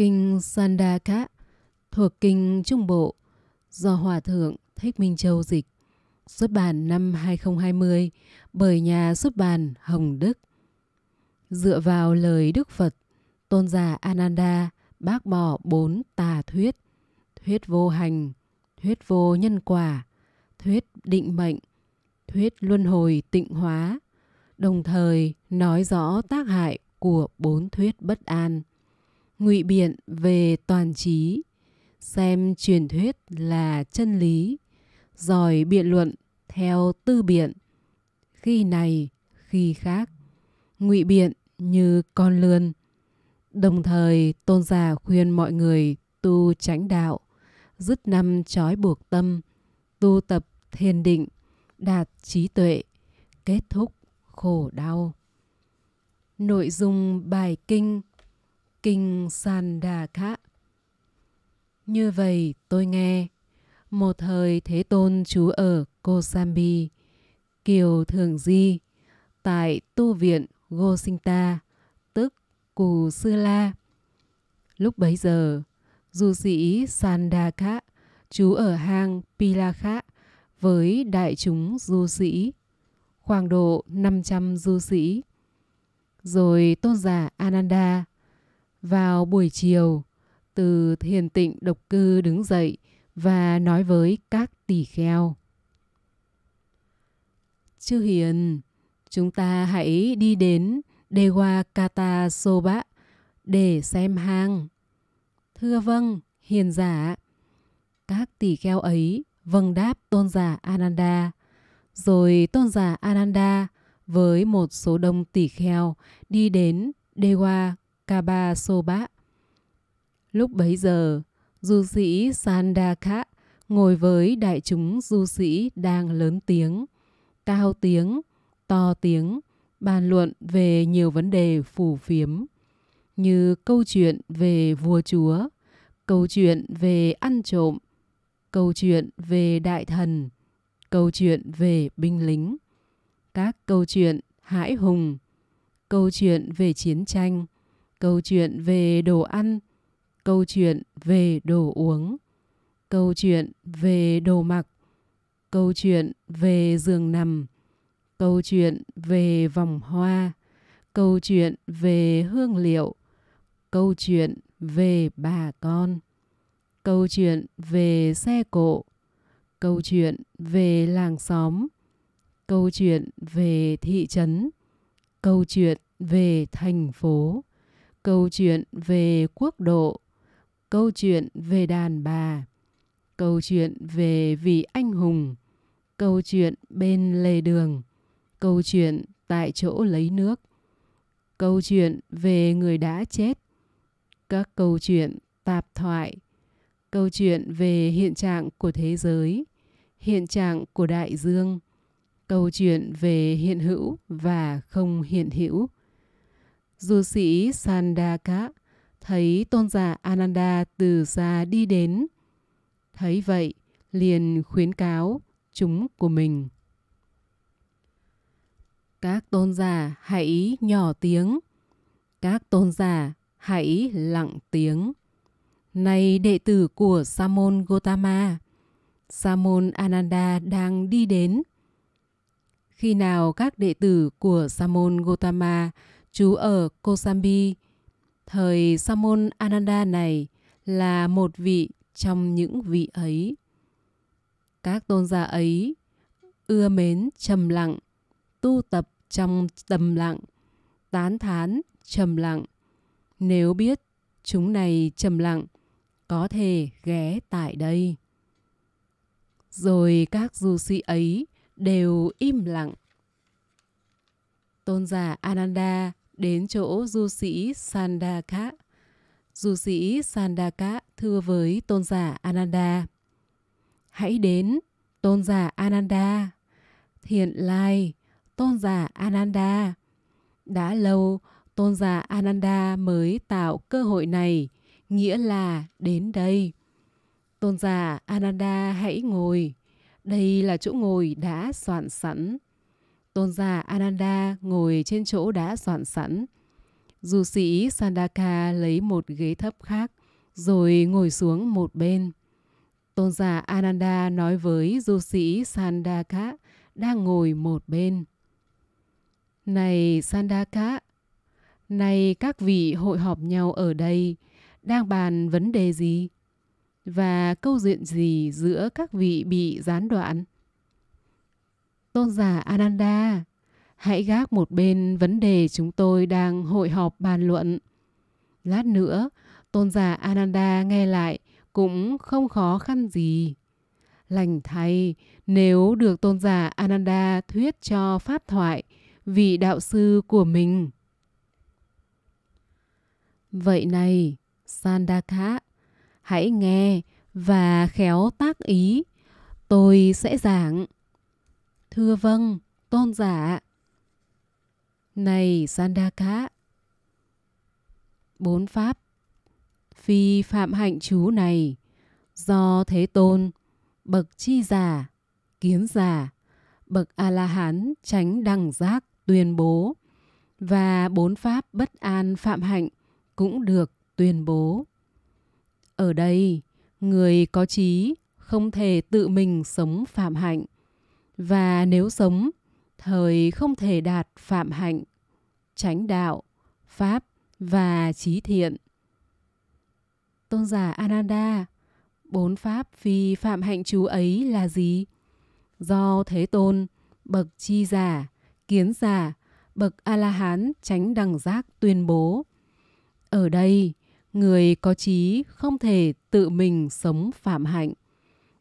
Kinh Sandaka thuộc Kinh Trung Bộ do Hòa Thượng Thích Minh Châu dịch, xuất bản năm 2020 bởi nhà xuất bản Hồng Đức. Dựa vào lời Đức Phật, tôn giả Ananda bác bỏ bốn tà thuyết, thuyết vô hành, thuyết vô nhân quả, thuyết định mệnh, thuyết luân hồi tịnh hóa, đồng thời nói rõ tác hại của bốn thuyết bất an ngụy biện về toàn trí xem truyền thuyết là chân lý giỏi biện luận theo tư biện khi này khi khác ngụy biện như con lươn đồng thời tôn giả khuyên mọi người tu chánh đạo dứt năm trói buộc tâm tu tập thiền định đạt trí tuệ kết thúc khổ đau nội dung bài kinh Kinh Sandaka. Như vậy tôi nghe, một thời Thế Tôn trú ở Kosambi, Kiều Thường Di, tại tu viện Gosinta, tức Cù Sư La. Lúc bấy giờ, du sĩ Sandaka trú ở hang Pilakha với đại chúng du sĩ, khoảng độ 500 du sĩ. Rồi tôn giả Ananda vào buổi chiều, từ thiền tịnh độc cư đứng dậy và nói với các tỳ kheo. Chư Hiền, chúng ta hãy đi đến Dewa Kata Soba để xem hang. Thưa vâng, hiền giả. Các tỳ kheo ấy vâng đáp tôn giả Ananda. Rồi tôn giả Ananda với một số đông tỳ kheo đi đến Dewa Kaba Soba. Lúc bấy giờ, du sĩ Sandaka ngồi với đại chúng du sĩ đang lớn tiếng, cao tiếng, to tiếng, bàn luận về nhiều vấn đề phù phiếm, như câu chuyện về vua chúa, câu chuyện về ăn trộm, câu chuyện về đại thần, câu chuyện về binh lính, các câu chuyện hãi hùng, câu chuyện về chiến tranh – câu chuyện về đồ ăn, câu chuyện về đồ uống, câu chuyện về đồ mặc, câu chuyện về giường nằm, câu chuyện về vòng hoa, câu chuyện về hương liệu, câu chuyện về bà con, câu chuyện về xe cộ, câu chuyện về làng xóm, câu chuyện về thị trấn, câu chuyện về thành phố câu chuyện về quốc độ, câu chuyện về đàn bà, câu chuyện về vị anh hùng, câu chuyện bên lề đường, câu chuyện tại chỗ lấy nước, câu chuyện về người đã chết, các câu chuyện tạp thoại, câu chuyện về hiện trạng của thế giới, hiện trạng của đại dương, câu chuyện về hiện hữu và không hiện hữu Du sĩ Sandaka thấy tôn giả Ananda từ xa đi đến. Thấy vậy, liền khuyến cáo chúng của mình. Các tôn giả hãy nhỏ tiếng. Các tôn giả hãy lặng tiếng. Này đệ tử của Sa môn Gotama, Sa Ananda đang đi đến. Khi nào các đệ tử của Sa Gotama chú ở Kosambi. Thời Samon Ananda này là một vị trong những vị ấy. Các tôn giả ấy ưa mến trầm lặng, tu tập trong tầm lặng, tán thán trầm lặng. Nếu biết chúng này trầm lặng, có thể ghé tại đây. Rồi các du sĩ ấy đều im lặng. Tôn giả Ananda đến chỗ du sĩ Sandaka. Du sĩ Sandaka thưa với tôn giả Ananda. Hãy đến, tôn giả Ananda. Thiện lai, tôn giả Ananda. Đã lâu, tôn giả Ananda mới tạo cơ hội này, nghĩa là đến đây. Tôn giả Ananda hãy ngồi. Đây là chỗ ngồi đã soạn sẵn Tôn giả Ananda ngồi trên chỗ đã soạn sẵn. Du sĩ Sandaka lấy một ghế thấp khác, rồi ngồi xuống một bên. Tôn giả Ananda nói với du sĩ Sandaka đang ngồi một bên. Này Sandaka, này các vị hội họp nhau ở đây, đang bàn vấn đề gì? Và câu chuyện gì giữa các vị bị gián đoạn? Tôn giả Ananda, hãy gác một bên vấn đề chúng tôi đang hội họp bàn luận. Lát nữa, tôn giả Ananda nghe lại cũng không khó khăn gì. Lành thay, nếu được tôn giả Ananda thuyết cho pháp thoại, vị đạo sư của mình. Vậy này, Sandaka, hãy nghe và khéo tác ý. Tôi sẽ giảng. Thưa vâng, tôn giả. Này Sandaka. Bốn pháp. Phi phạm hạnh chú này, do Thế Tôn, bậc chi giả, kiến giả, bậc A-la-hán tránh đẳng giác tuyên bố và bốn pháp bất an phạm hạnh cũng được tuyên bố. Ở đây, người có trí không thể tự mình sống phạm hạnh và nếu sống thời không thể đạt phạm hạnh chánh đạo pháp và trí thiện tôn giả ananda bốn pháp phi phạm hạnh chú ấy là gì do thế tôn bậc chi giả kiến giả bậc a la hán tránh đẳng giác tuyên bố ở đây người có trí không thể tự mình sống phạm hạnh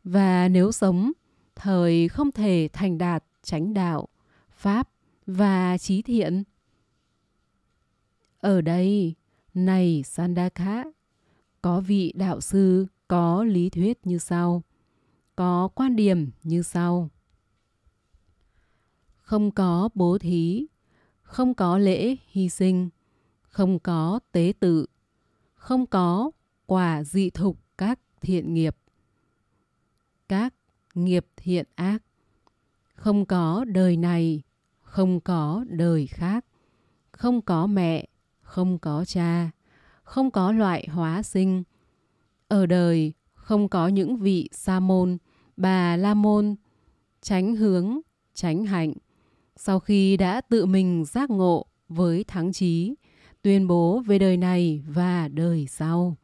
và nếu sống thời không thể thành đạt chánh đạo, pháp và trí thiện. Ở đây, này Sandaka, có vị đạo sư có lý thuyết như sau, có quan điểm như sau. Không có bố thí, không có lễ hy sinh, không có tế tự, không có quả dị thục các thiện nghiệp. Các nghiệp thiện ác không có đời này không có đời khác không có mẹ không có cha không có loại hóa sinh ở đời không có những vị sa môn bà la môn tránh hướng tránh hạnh sau khi đã tự mình giác ngộ với thắng trí tuyên bố về đời này và đời sau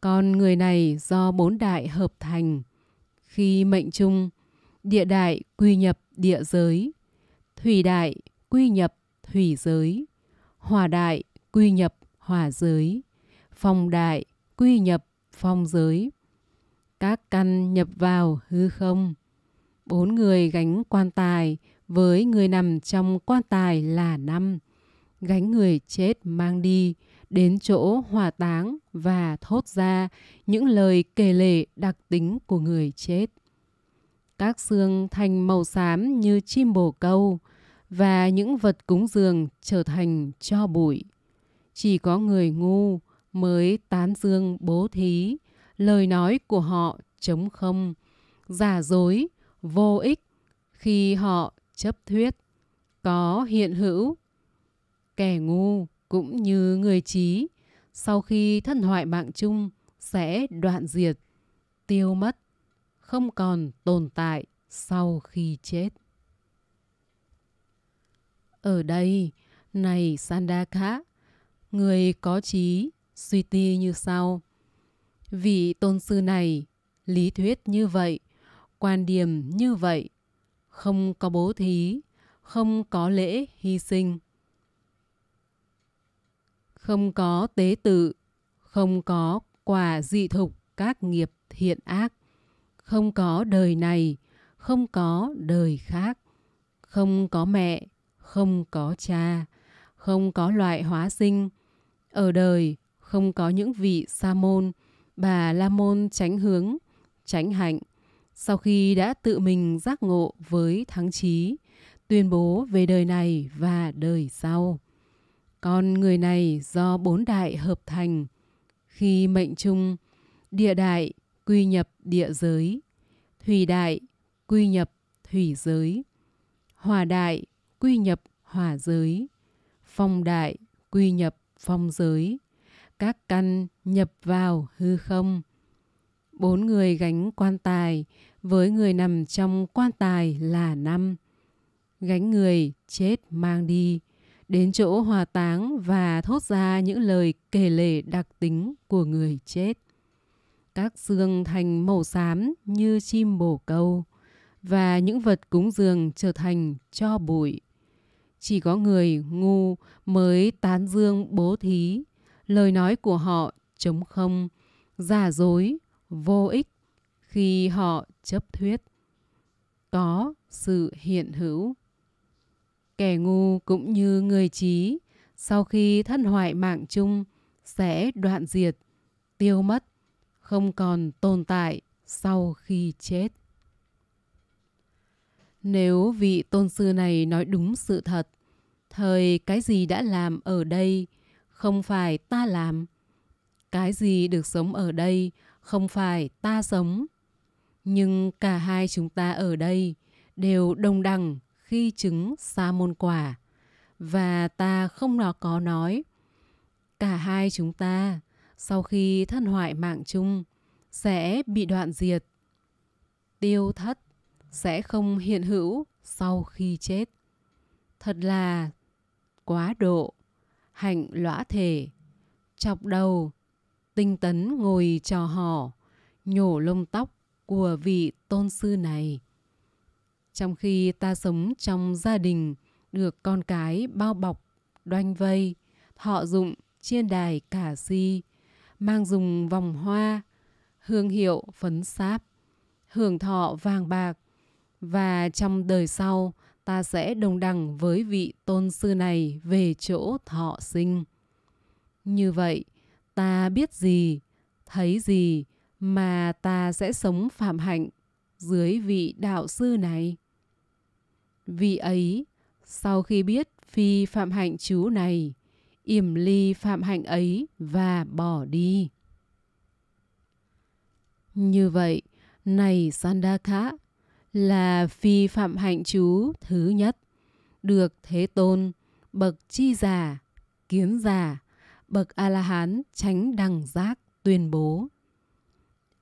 con người này do bốn đại hợp thành khi mệnh chung, địa đại quy nhập địa giới, thủy đại quy nhập thủy giới, hòa đại quy nhập hòa giới, phong đại quy nhập phong giới. Các căn nhập vào hư không. Bốn người gánh quan tài với người nằm trong quan tài là năm. Gánh người chết mang đi, đến chỗ hòa táng và thốt ra những lời kể lể đặc tính của người chết. Các xương thành màu xám như chim bồ câu và những vật cúng dường trở thành cho bụi. Chỉ có người ngu mới tán dương bố thí, lời nói của họ chống không, giả dối, vô ích khi họ chấp thuyết, có hiện hữu. Kẻ ngu cũng như người trí sau khi thân hoại mạng chung sẽ đoạn diệt, tiêu mất, không còn tồn tại sau khi chết. Ở đây, này Sandaka, người có trí suy ti như sau. Vị tôn sư này, lý thuyết như vậy, quan điểm như vậy, không có bố thí, không có lễ hy sinh không có tế tự, không có quả dị thục các nghiệp thiện ác, không có đời này, không có đời khác, không có mẹ, không có cha, không có loại hóa sinh. Ở đời không có những vị sa môn, bà la môn tránh hướng, tránh hạnh. Sau khi đã tự mình giác ngộ với thắng trí, tuyên bố về đời này và đời sau. Con người này do bốn đại hợp thành. Khi mệnh chung, địa đại quy nhập địa giới, thủy đại quy nhập thủy giới, hòa đại quy nhập hòa giới, phong đại quy nhập phong giới, các căn nhập vào hư không. Bốn người gánh quan tài, với người nằm trong quan tài là năm. Gánh người chết mang đi, đến chỗ hòa táng và thốt ra những lời kể lể đặc tính của người chết. Các xương thành màu xám như chim bồ câu và những vật cúng dường trở thành cho bụi. Chỉ có người ngu mới tán dương bố thí, lời nói của họ chống không, giả dối, vô ích khi họ chấp thuyết. Có sự hiện hữu kẻ ngu cũng như người trí sau khi thân hoại mạng chung sẽ đoạn diệt tiêu mất không còn tồn tại sau khi chết nếu vị tôn sư này nói đúng sự thật thời cái gì đã làm ở đây không phải ta làm cái gì được sống ở đây không phải ta sống nhưng cả hai chúng ta ở đây đều đồng đẳng khi chứng sa môn quả và ta không nó có nói cả hai chúng ta sau khi thân hoại mạng chung sẽ bị đoạn diệt tiêu thất sẽ không hiện hữu sau khi chết thật là quá độ hạnh lõa thể chọc đầu tinh tấn ngồi trò hò nhổ lông tóc của vị tôn sư này trong khi ta sống trong gia đình, được con cái bao bọc, đoanh vây, họ dụng chiên đài cả si, mang dùng vòng hoa, hương hiệu phấn sáp, hưởng thọ vàng bạc và trong đời sau ta sẽ đồng đẳng với vị tôn sư này về chỗ thọ sinh. Như vậy, ta biết gì, thấy gì mà ta sẽ sống phạm hạnh dưới vị đạo sư này? Vì ấy, sau khi biết phi phạm hạnh chú này, yểm ly phạm hạnh ấy và bỏ đi. Như vậy, này sandaka là phi phạm hạnh chú thứ nhất, được Thế Tôn, bậc chi giả, kiến giả, bậc A-la-hán tránh đẳng giác tuyên bố.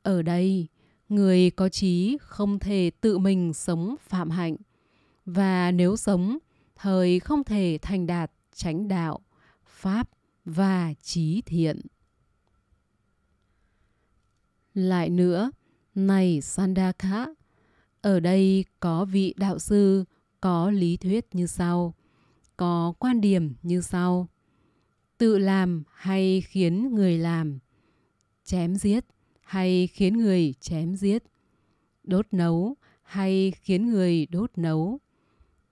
Ở đây, người có trí không thể tự mình sống phạm hạnh và nếu sống thời không thể thành đạt chánh đạo pháp và trí thiện lại nữa này sandaka ở đây có vị đạo sư có lý thuyết như sau có quan điểm như sau tự làm hay khiến người làm chém giết hay khiến người chém giết đốt nấu hay khiến người đốt nấu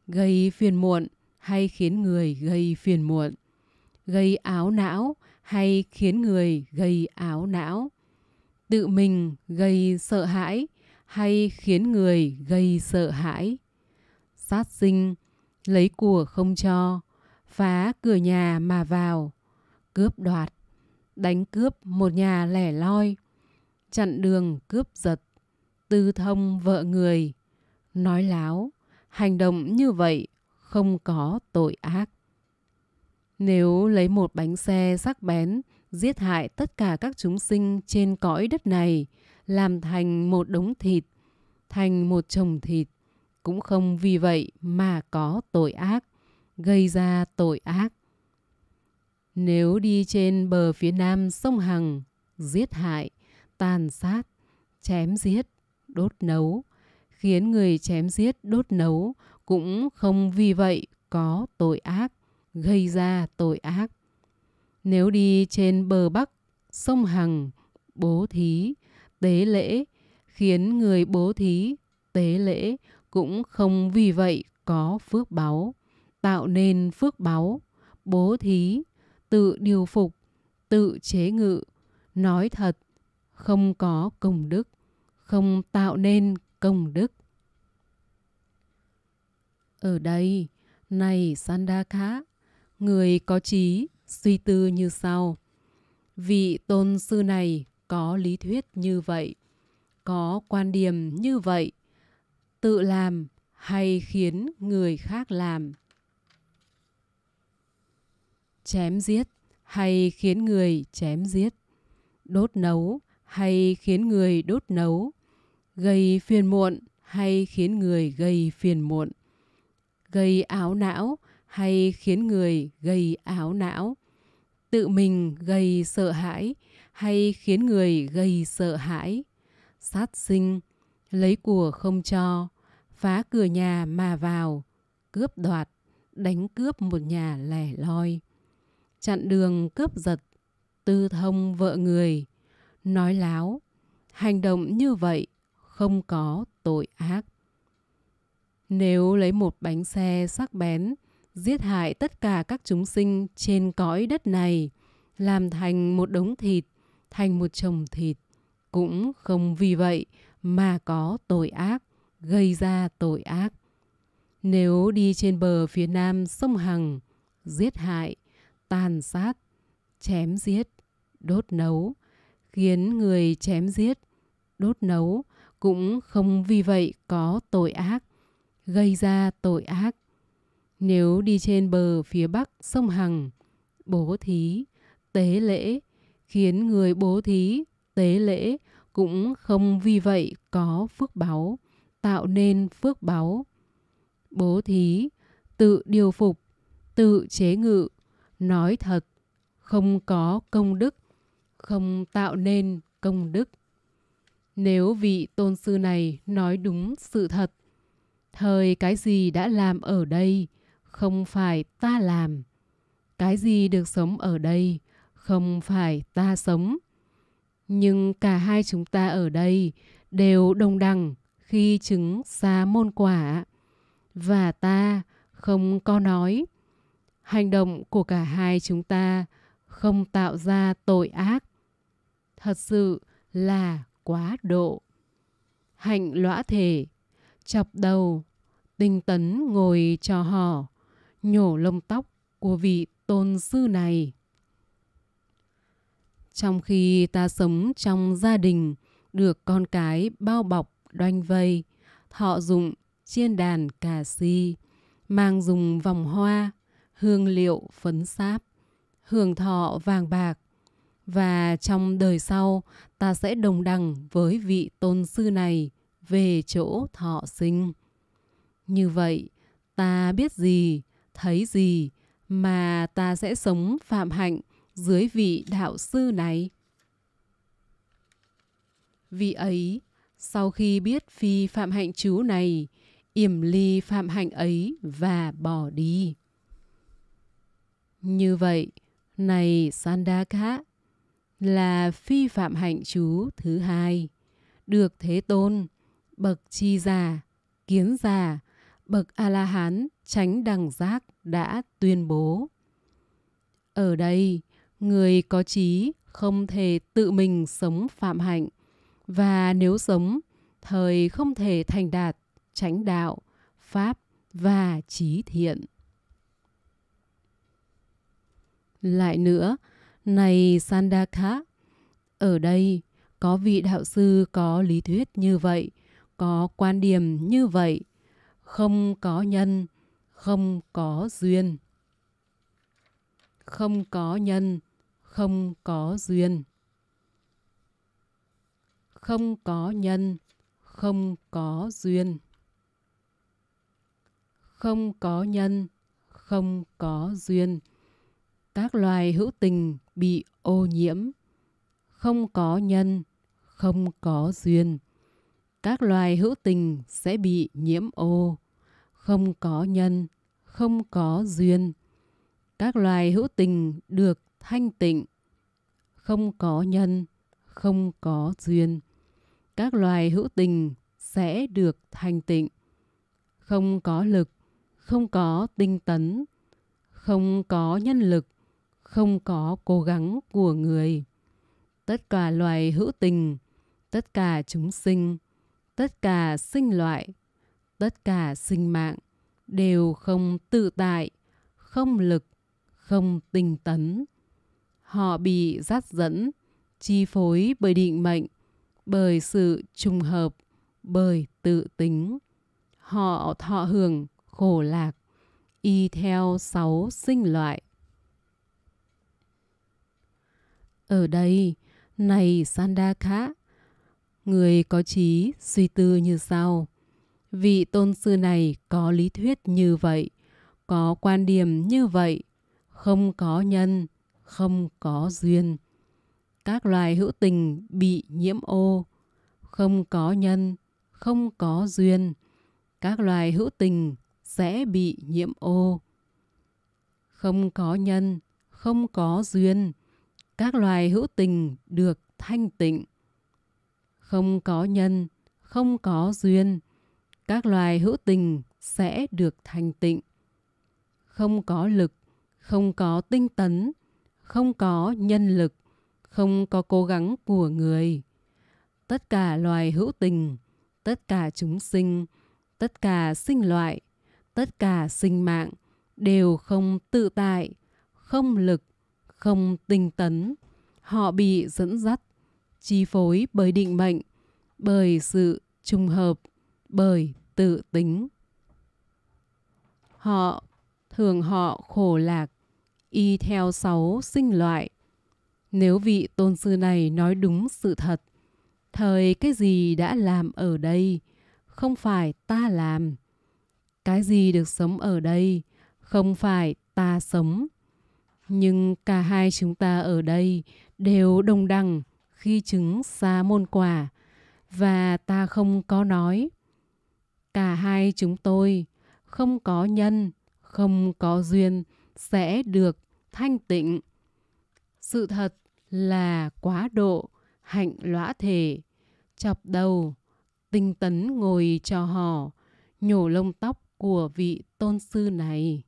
gây phiền muộn hay khiến người gây phiền muộn gây áo não hay khiến người gây áo não tự mình gây sợ hãi hay khiến người gây sợ hãi sát sinh lấy của không cho phá cửa nhà mà vào cướp đoạt đánh cướp một nhà lẻ loi chặn đường cướp giật tư thông vợ người nói láo Hành động như vậy không có tội ác. Nếu lấy một bánh xe sắc bén, giết hại tất cả các chúng sinh trên cõi đất này, làm thành một đống thịt, thành một chồng thịt, cũng không vì vậy mà có tội ác, gây ra tội ác. Nếu đi trên bờ phía nam sông Hằng, giết hại, tàn sát, chém giết, đốt nấu, khiến người chém giết đốt nấu cũng không vì vậy có tội ác, gây ra tội ác. Nếu đi trên bờ Bắc, sông Hằng, bố thí, tế lễ, khiến người bố thí, tế lễ cũng không vì vậy có phước báu, tạo nên phước báu, bố thí, tự điều phục, tự chế ngự, nói thật, không có công đức, không tạo nên công đức. Ở đây, này Sandaka, người có trí, suy tư như sau. Vị tôn sư này có lý thuyết như vậy, có quan điểm như vậy, tự làm hay khiến người khác làm. Chém giết hay khiến người chém giết, đốt nấu hay khiến người đốt nấu, gây phiền muộn hay khiến người gây phiền muộn gây áo não hay khiến người gây áo não tự mình gây sợ hãi hay khiến người gây sợ hãi sát sinh lấy của không cho phá cửa nhà mà vào cướp đoạt đánh cướp một nhà lẻ loi chặn đường cướp giật tư thông vợ người nói láo hành động như vậy không có tội ác. Nếu lấy một bánh xe sắc bén, giết hại tất cả các chúng sinh trên cõi đất này, làm thành một đống thịt, thành một chồng thịt, cũng không vì vậy mà có tội ác, gây ra tội ác. Nếu đi trên bờ phía nam sông Hằng, giết hại, tàn sát, chém giết, đốt nấu, khiến người chém giết, đốt nấu cũng không vì vậy có tội ác, gây ra tội ác. Nếu đi trên bờ phía bắc sông Hằng, bố thí, tế lễ, khiến người bố thí, tế lễ cũng không vì vậy có phước báu, tạo nên phước báu. Bố thí, tự điều phục, tự chế ngự, nói thật, không có công đức, không tạo nên công đức. Nếu vị tôn sư này nói đúng sự thật, thời cái gì đã làm ở đây không phải ta làm. Cái gì được sống ở đây không phải ta sống. Nhưng cả hai chúng ta ở đây đều đồng đẳng khi chứng xa môn quả. Và ta không có nói. Hành động của cả hai chúng ta không tạo ra tội ác. Thật sự là quá độ hạnh lõa thể chọc đầu tinh tấn ngồi trò hò nhổ lông tóc của vị tôn sư này trong khi ta sống trong gia đình được con cái bao bọc đoanh vây thọ dụng chiên đàn cà si mang dùng vòng hoa hương liệu phấn sáp hưởng thọ vàng bạc và trong đời sau ta sẽ đồng đẳng với vị tôn sư này về chỗ thọ sinh. Như vậy, ta biết gì, thấy gì mà ta sẽ sống phạm hạnh dưới vị đạo sư này. Vị ấy, sau khi biết phi phạm hạnh chú này, yểm ly phạm hạnh ấy và bỏ đi. Như vậy, này Sandaka, là phi phạm hạnh chú thứ hai được thế tôn bậc chi già kiến già bậc a la hán tránh đẳng giác đã tuyên bố ở đây người có trí không thể tự mình sống phạm hạnh và nếu sống thời không thể thành đạt chánh đạo pháp và trí thiện lại nữa này Sandaka, ở đây có vị đạo sư có lý thuyết như vậy, có quan điểm như vậy, không có nhân, không có duyên. Không có nhân, không có duyên. Không có nhân, không có duyên. Không có nhân, không có duyên các loài hữu tình bị ô nhiễm không có nhân không có duyên các loài hữu tình sẽ bị nhiễm ô không có nhân không có duyên các loài hữu tình được thanh tịnh không có nhân không có duyên các loài hữu tình sẽ được thanh tịnh không có lực không có tinh tấn không có nhân lực không có cố gắng của người tất cả loài hữu tình tất cả chúng sinh tất cả sinh loại tất cả sinh mạng đều không tự tại không lực không tinh tấn họ bị dắt dẫn chi phối bởi định mệnh bởi sự trùng hợp bởi tự tính họ thọ hưởng khổ lạc y theo sáu sinh loại Ở đây, này Sandaka, người có trí suy tư như sau. Vị tôn sư này có lý thuyết như vậy, có quan điểm như vậy, không có nhân, không có duyên. Các loài hữu tình bị nhiễm ô, không có nhân, không có duyên. Các loài hữu tình sẽ bị nhiễm ô. Không có nhân, không có duyên các loài hữu tình được thanh tịnh. Không có nhân, không có duyên, các loài hữu tình sẽ được thanh tịnh. Không có lực, không có tinh tấn, không có nhân lực, không có cố gắng của người. Tất cả loài hữu tình, tất cả chúng sinh, tất cả sinh loại, tất cả sinh mạng đều không tự tại, không lực, không tinh tấn. Họ bị dẫn dắt, chi phối bởi định mệnh, bởi sự trùng hợp, bởi tự tính. Họ thường họ khổ lạc, y theo sáu sinh loại. Nếu vị tôn sư này nói đúng sự thật, thời cái gì đã làm ở đây, không phải ta làm. Cái gì được sống ở đây, không phải ta sống nhưng cả hai chúng ta ở đây đều đồng đẳng khi chứng xa môn quả và ta không có nói. Cả hai chúng tôi không có nhân, không có duyên sẽ được thanh tịnh. Sự thật là quá độ, hạnh lõa thể, chọc đầu, tinh tấn ngồi cho họ, nhổ lông tóc của vị tôn sư này.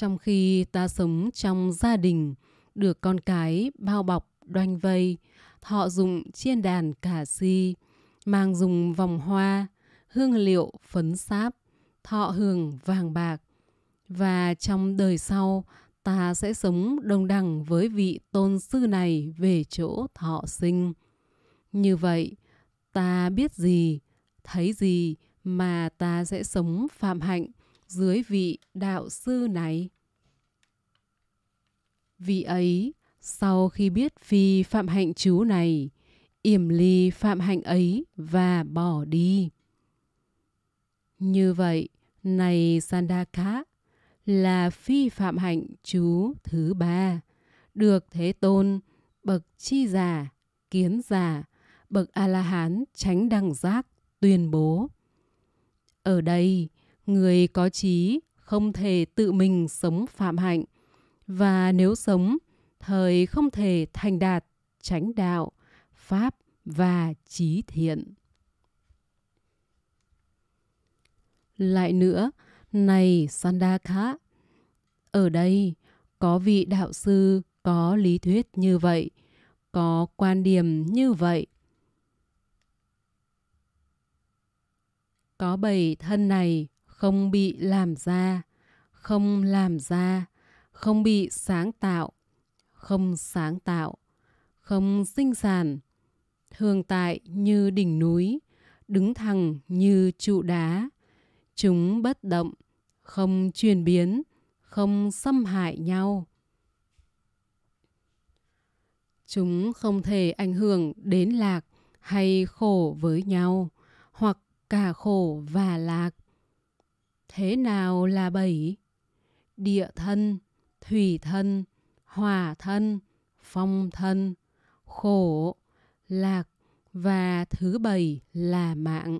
Trong khi ta sống trong gia đình, được con cái bao bọc đoanh vây, họ dùng chiên đàn cả si, mang dùng vòng hoa, hương liệu phấn sáp, thọ hưởng vàng bạc. Và trong đời sau, ta sẽ sống đồng đẳng với vị tôn sư này về chỗ thọ sinh. Như vậy, ta biết gì, thấy gì mà ta sẽ sống phạm hạnh dưới vị đạo sư này. Vị ấy, sau khi biết phi phạm hạnh chú này, yểm ly phạm hạnh ấy và bỏ đi. Như vậy, này Sandaka là phi phạm hạnh chú thứ ba, được Thế Tôn, bậc chi giả, kiến giả, bậc A-la-hán tránh đẳng giác tuyên bố. Ở đây, người có trí không thể tự mình sống phạm hạnh và nếu sống thời không thể thành đạt chánh đạo pháp và trí thiện lại nữa này sandakha ở đây có vị đạo sư có lý thuyết như vậy có quan điểm như vậy có bảy thân này không bị làm ra, không làm ra, không bị sáng tạo, không sáng tạo, không sinh sản, thường tại như đỉnh núi, đứng thẳng như trụ đá. Chúng bất động, không chuyển biến, không xâm hại nhau. Chúng không thể ảnh hưởng đến lạc hay khổ với nhau, hoặc cả khổ và lạc. Thế nào là bảy? Địa thân, thủy thân, hòa thân, phong thân, khổ, lạc và thứ bảy là mạng.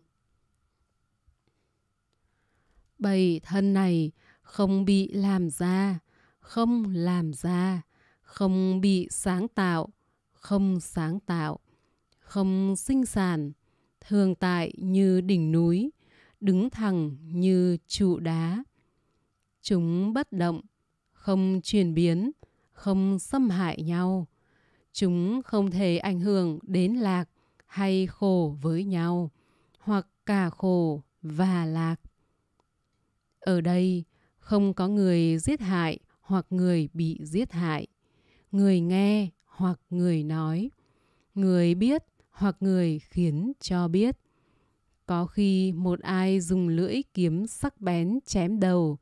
Bảy thân này không bị làm ra, không làm ra, không bị sáng tạo, không sáng tạo, không sinh sản, thường tại như đỉnh núi, đứng thẳng như trụ đá. Chúng bất động, không chuyển biến, không xâm hại nhau. Chúng không thể ảnh hưởng đến lạc hay khổ với nhau, hoặc cả khổ và lạc. Ở đây không có người giết hại hoặc người bị giết hại, người nghe hoặc người nói, người biết hoặc người khiến cho biết, có khi một ai dùng lưỡi kiếm sắc bén chém đầu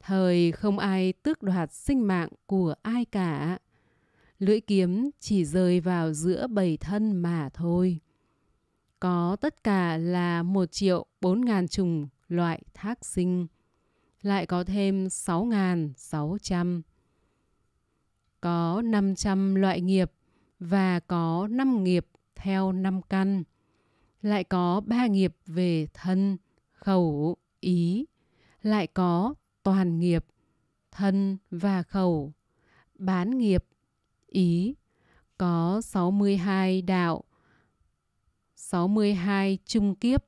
thời không ai tước đoạt sinh mạng của ai cả lưỡi kiếm chỉ rơi vào giữa bầy thân mà thôi có tất cả là một triệu bốn ngàn trùng loại thác sinh lại có thêm sáu ngàn sáu trăm có năm trăm loại nghiệp và có năm nghiệp theo năm căn lại có ba nghiệp về thân, khẩu, ý, lại có toàn nghiệp, thân và khẩu, bán nghiệp, ý, có 62 đạo, 62 trung kiếp,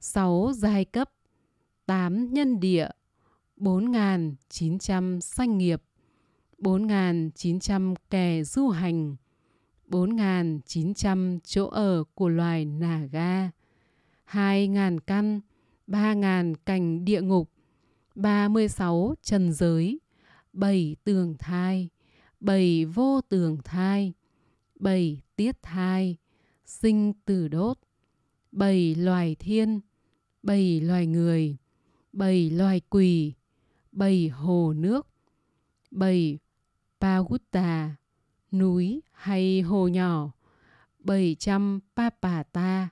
6 giai cấp, 8 nhân địa, 4.900 sanh nghiệp, 4.900 kẻ du hành, 4.900 chỗ ở của loài Naga, 2.000 căn, 3.000 cành địa ngục, 36 trần giới, 7 tường thai, 7 vô tường thai, 7 tiết thai, sinh từ đốt, 7 loài thiên, 7 loài người, 7 loài quỷ, 7 hồ nước, 7 Pagutta, núi hay hồ nhỏ. 700 Papata,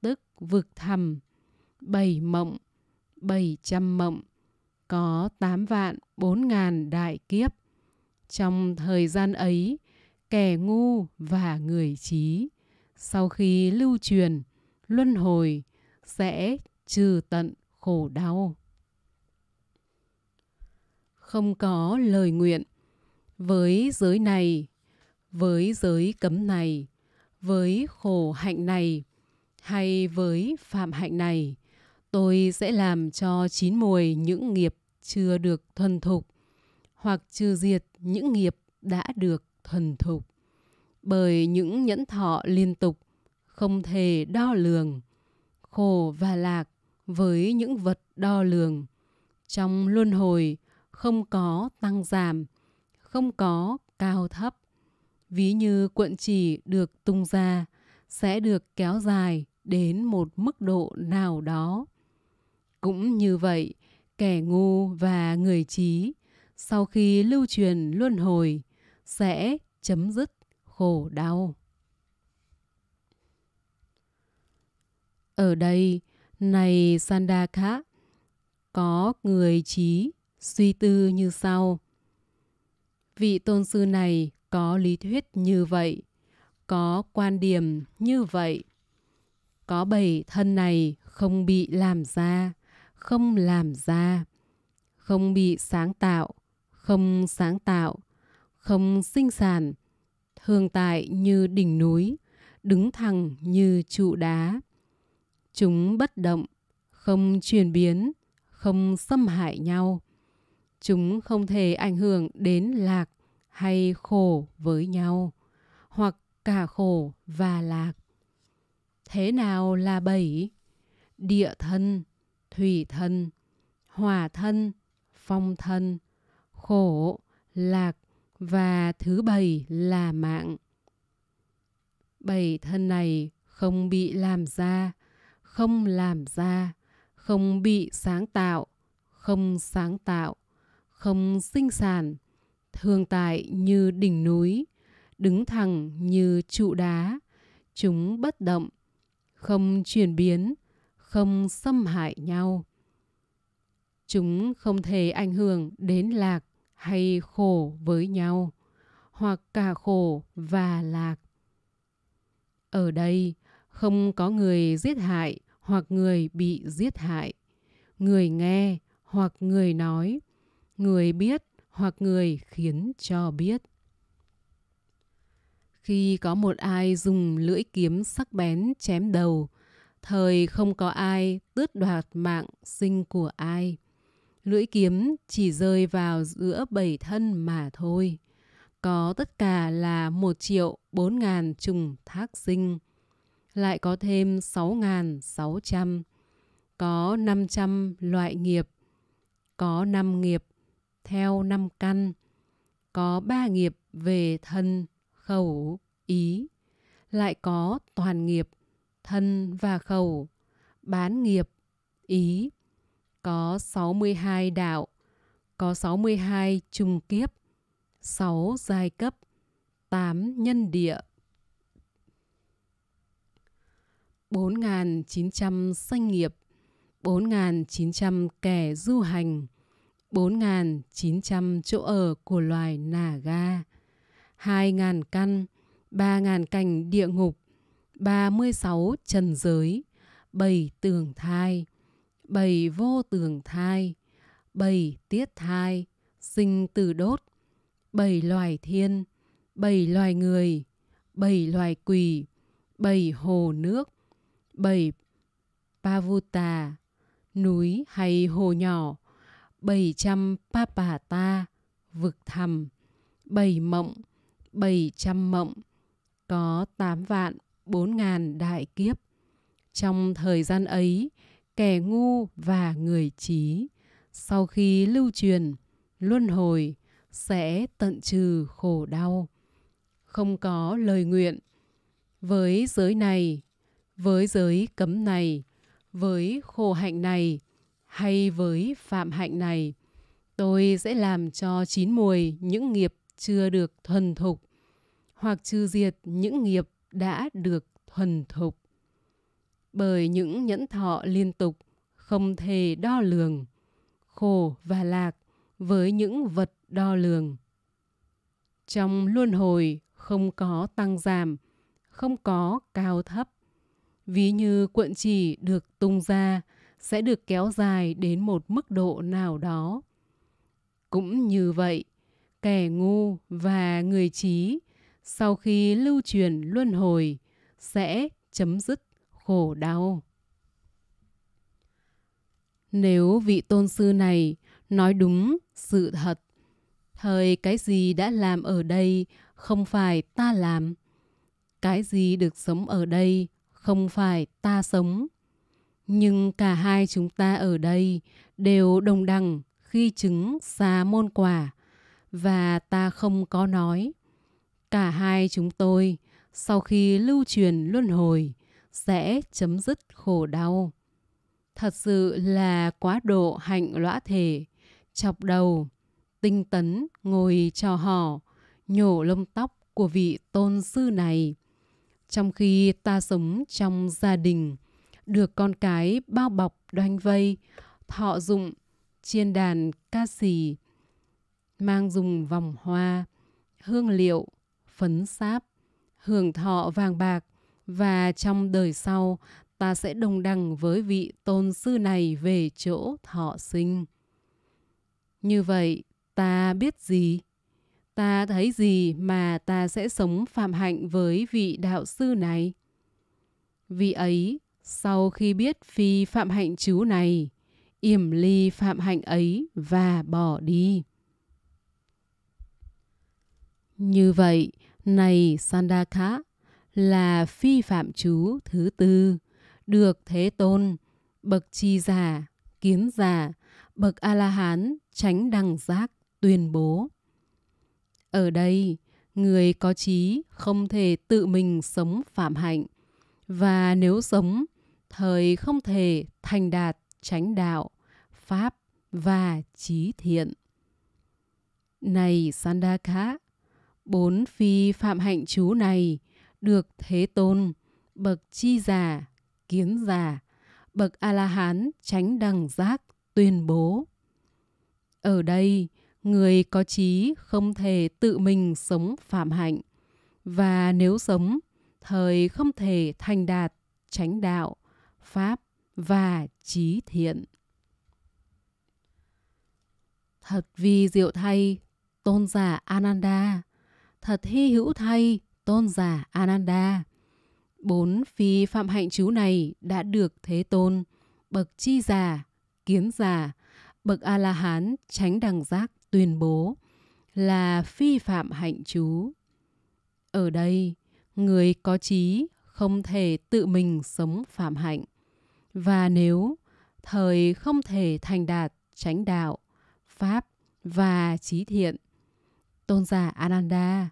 tức vực thẳm, 7 mộng, 700 mộng, có 8 vạn 4 ngàn đại kiếp. Trong thời gian ấy, kẻ ngu và người trí, sau khi lưu truyền, luân hồi, sẽ trừ tận khổ đau. Không có lời nguyện. Với giới này, với giới cấm này, với khổ hạnh này, hay với phạm hạnh này, tôi sẽ làm cho chín mùi những nghiệp chưa được thuần thục, hoặc trừ diệt những nghiệp đã được thuần thục. Bởi những nhẫn thọ liên tục, không thể đo lường, khổ và lạc với những vật đo lường. Trong luân hồi, không có tăng giảm, không có cao thấp ví như quận chỉ được tung ra sẽ được kéo dài đến một mức độ nào đó cũng như vậy kẻ ngu và người trí sau khi lưu truyền luân hồi sẽ chấm dứt khổ đau ở đây này sandaka có người trí suy tư như sau vị tôn sư này có lý thuyết như vậy có quan điểm như vậy có bảy thân này không bị làm ra không làm ra không bị sáng tạo không sáng tạo không sinh sản thường tại như đỉnh núi đứng thẳng như trụ đá chúng bất động không chuyển biến không xâm hại nhau chúng không thể ảnh hưởng đến lạc hay khổ với nhau hoặc cả khổ và lạc thế nào là bảy địa thân thủy thân hỏa thân phong thân khổ lạc và thứ bảy là mạng bảy thân này không bị làm ra không làm ra không bị sáng tạo không sáng tạo không sinh sản thường tại như đỉnh núi, đứng thẳng như trụ đá, chúng bất động, không chuyển biến, không xâm hại nhau. Chúng không thể ảnh hưởng đến lạc hay khổ với nhau, hoặc cả khổ và lạc. Ở đây không có người giết hại hoặc người bị giết hại, người nghe hoặc người nói, người biết hoặc người khiến cho biết khi có một ai dùng lưỡi kiếm sắc bén chém đầu thời không có ai tước đoạt mạng sinh của ai lưỡi kiếm chỉ rơi vào giữa bảy thân mà thôi có tất cả là một triệu bốn ngàn trùng thác sinh lại có thêm sáu ngàn sáu trăm có năm trăm loại nghiệp có năm nghiệp theo năm căn có ba nghiệp về thân khẩu ý lại có toàn nghiệp thân và khẩu bán nghiệp ý có 62 đạo có 62 trung kiếp 6 giai cấp 8 nhân địa 4.900 sanh nghiệp 4.900 kẻ du hành 4.900 chỗ ở của loài nà ga, 2.000 căn, 3.000 cành địa ngục, 36 trần giới, 7 tường thai, 7 vô tường thai, 7 tiết thai, sinh từ đốt, 7 loài thiên, 7 loài người, 7 loài quỷ, 7 hồ nước, 7 pavuta, núi hay hồ nhỏ, bảy trăm ta vực thầm bảy mộng bảy trăm mộng có tám vạn bốn ngàn đại kiếp trong thời gian ấy kẻ ngu và người trí sau khi lưu truyền luân hồi sẽ tận trừ khổ đau không có lời nguyện với giới này với giới cấm này với khổ hạnh này hay với phạm hạnh này, tôi sẽ làm cho chín mùi những nghiệp chưa được thuần thục hoặc trừ diệt những nghiệp đã được thuần thục. Bởi những nhẫn thọ liên tục không thể đo lường, khổ và lạc với những vật đo lường. Trong luân hồi không có tăng giảm, không có cao thấp. Ví như cuộn chỉ được tung ra, sẽ được kéo dài đến một mức độ nào đó cũng như vậy kẻ ngu và người trí sau khi lưu truyền luân hồi sẽ chấm dứt khổ đau nếu vị tôn sư này nói đúng sự thật thời cái gì đã làm ở đây không phải ta làm cái gì được sống ở đây không phải ta sống nhưng cả hai chúng ta ở đây đều đồng đẳng khi chứng xá môn quả và ta không có nói. Cả hai chúng tôi sau khi lưu truyền luân hồi sẽ chấm dứt khổ đau. Thật sự là quá độ hạnh lõa thể, chọc đầu, tinh tấn ngồi trò hò, nhổ lông tóc của vị tôn sư này. Trong khi ta sống trong gia đình, được con cái bao bọc đoanh vây, thọ dụng, chiên đàn ca xì, mang dùng vòng hoa, hương liệu, phấn sáp, hưởng thọ vàng bạc và trong đời sau ta sẽ đồng đẳng với vị tôn sư này về chỗ thọ sinh. Như vậy, ta biết gì? Ta thấy gì mà ta sẽ sống phạm hạnh với vị đạo sư này? Vị ấy sau khi biết phi phạm hạnh chú này, yểm ly phạm hạnh ấy và bỏ đi. Như vậy, này Sandaka là phi phạm chú thứ tư, được Thế Tôn, bậc tri giả, kiến già bậc A-la-hán, tránh đằng giác tuyên bố. Ở đây, người có trí không thể tự mình sống phạm hạnh, và nếu sống thời không thể thành đạt chánh đạo, pháp và trí thiện. Này Sandaka, bốn phi phạm hạnh chú này được Thế Tôn, bậc chi giả, kiến giả, bậc A-la-hán tránh đằng giác tuyên bố. Ở đây, người có trí không thể tự mình sống phạm hạnh, và nếu sống, thời không thể thành đạt, chánh đạo, pháp và trí thiện. Thật vì diệu thay, tôn giả Ananda. Thật hy hữu thay, tôn giả Ananda. Bốn phi phạm hạnh chú này đã được thế tôn, bậc chi giả, kiến giả, bậc A-la-hán tránh đằng giác tuyên bố là phi phạm hạnh chú. Ở đây, người có trí không thể tự mình sống phạm hạnh. Và nếu thời không thể thành đạt chánh đạo, pháp và trí thiện, tôn giả Ananda,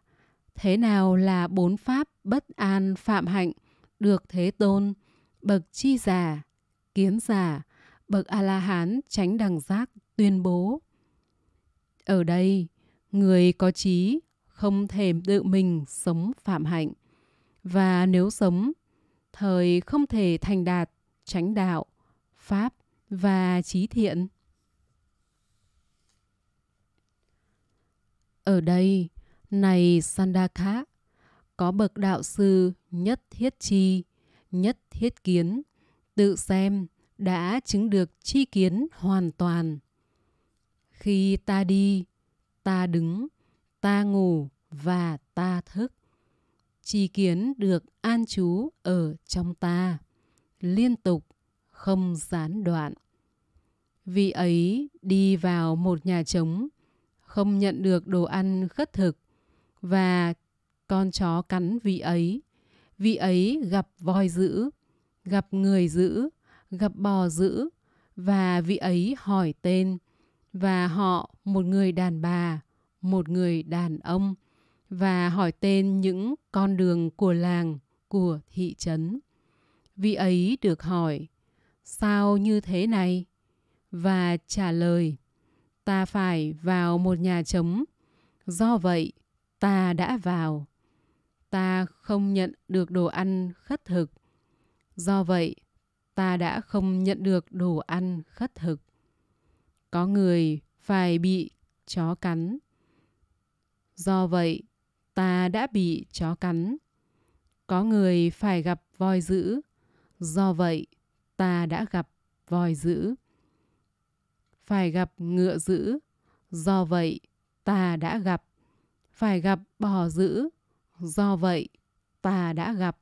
thế nào là bốn pháp bất an phạm hạnh được thế tôn, bậc chi giả, kiến giả, bậc A-la-hán tránh đằng giác tuyên bố. Ở đây, người có trí không thể tự mình sống phạm hạnh và nếu sống thời không thể thành đạt chánh đạo, pháp và trí thiện. Ở đây, này Sandaka, có bậc đạo sư nhất thiết chi, nhất thiết kiến, tự xem đã chứng được chi kiến hoàn toàn. Khi ta đi, ta đứng, ta ngủ và ta thức, chi kiến được an trú ở trong ta liên tục, không gián đoạn. Vị ấy đi vào một nhà trống, không nhận được đồ ăn khất thực và con chó cắn vị ấy. Vị ấy gặp voi dữ, gặp người dữ, gặp bò dữ và vị ấy hỏi tên và họ một người đàn bà, một người đàn ông và hỏi tên những con đường của làng, của thị trấn vị ấy được hỏi sao như thế này và trả lời ta phải vào một nhà trống do vậy ta đã vào ta không nhận được đồ ăn khất thực do vậy ta đã không nhận được đồ ăn khất thực có người phải bị chó cắn do vậy ta đã bị chó cắn có người phải gặp voi dữ Do vậy, ta đã gặp voi dữ. Phải gặp ngựa dữ. Do vậy, ta đã gặp. Phải gặp bò dữ. Do vậy, ta đã gặp.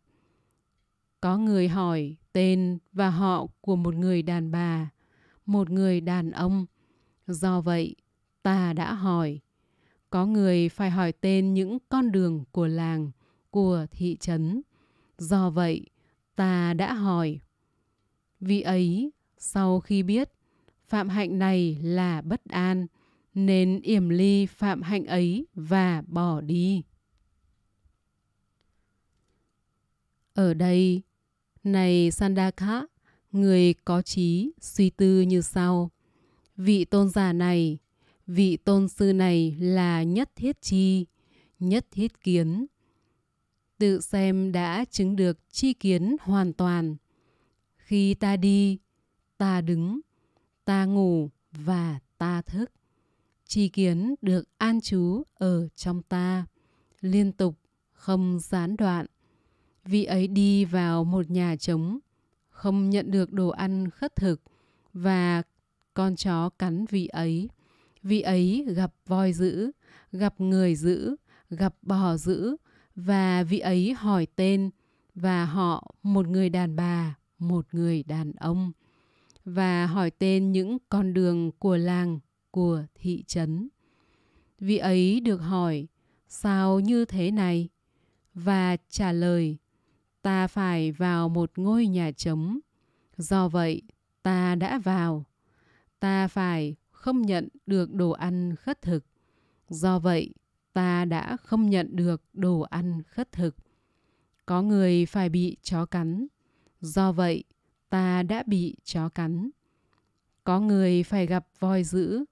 Có người hỏi tên và họ của một người đàn bà, một người đàn ông. Do vậy, ta đã hỏi. Có người phải hỏi tên những con đường của làng, của thị trấn. Do vậy, ta đã hỏi. Vì ấy, sau khi biết, phạm hạnh này là bất an, nên yểm ly phạm hạnh ấy và bỏ đi. Ở đây, này Sandaka người có trí suy tư như sau. Vị tôn giả này, vị tôn sư này là nhất thiết chi, nhất thiết kiến, tự xem đã chứng được chi kiến hoàn toàn khi ta đi ta đứng ta ngủ và ta thức chi kiến được an trú ở trong ta liên tục không gián đoạn vị ấy đi vào một nhà trống không nhận được đồ ăn khất thực và con chó cắn vị ấy vị ấy gặp voi dữ gặp người dữ gặp bò dữ và vị ấy hỏi tên và họ một người đàn bà một người đàn ông và hỏi tên những con đường của làng của thị trấn vị ấy được hỏi sao như thế này và trả lời ta phải vào một ngôi nhà trống do vậy ta đã vào ta phải không nhận được đồ ăn khất thực do vậy ta đã không nhận được đồ ăn khất thực. Có người phải bị chó cắn, do vậy ta đã bị chó cắn. Có người phải gặp voi dữ,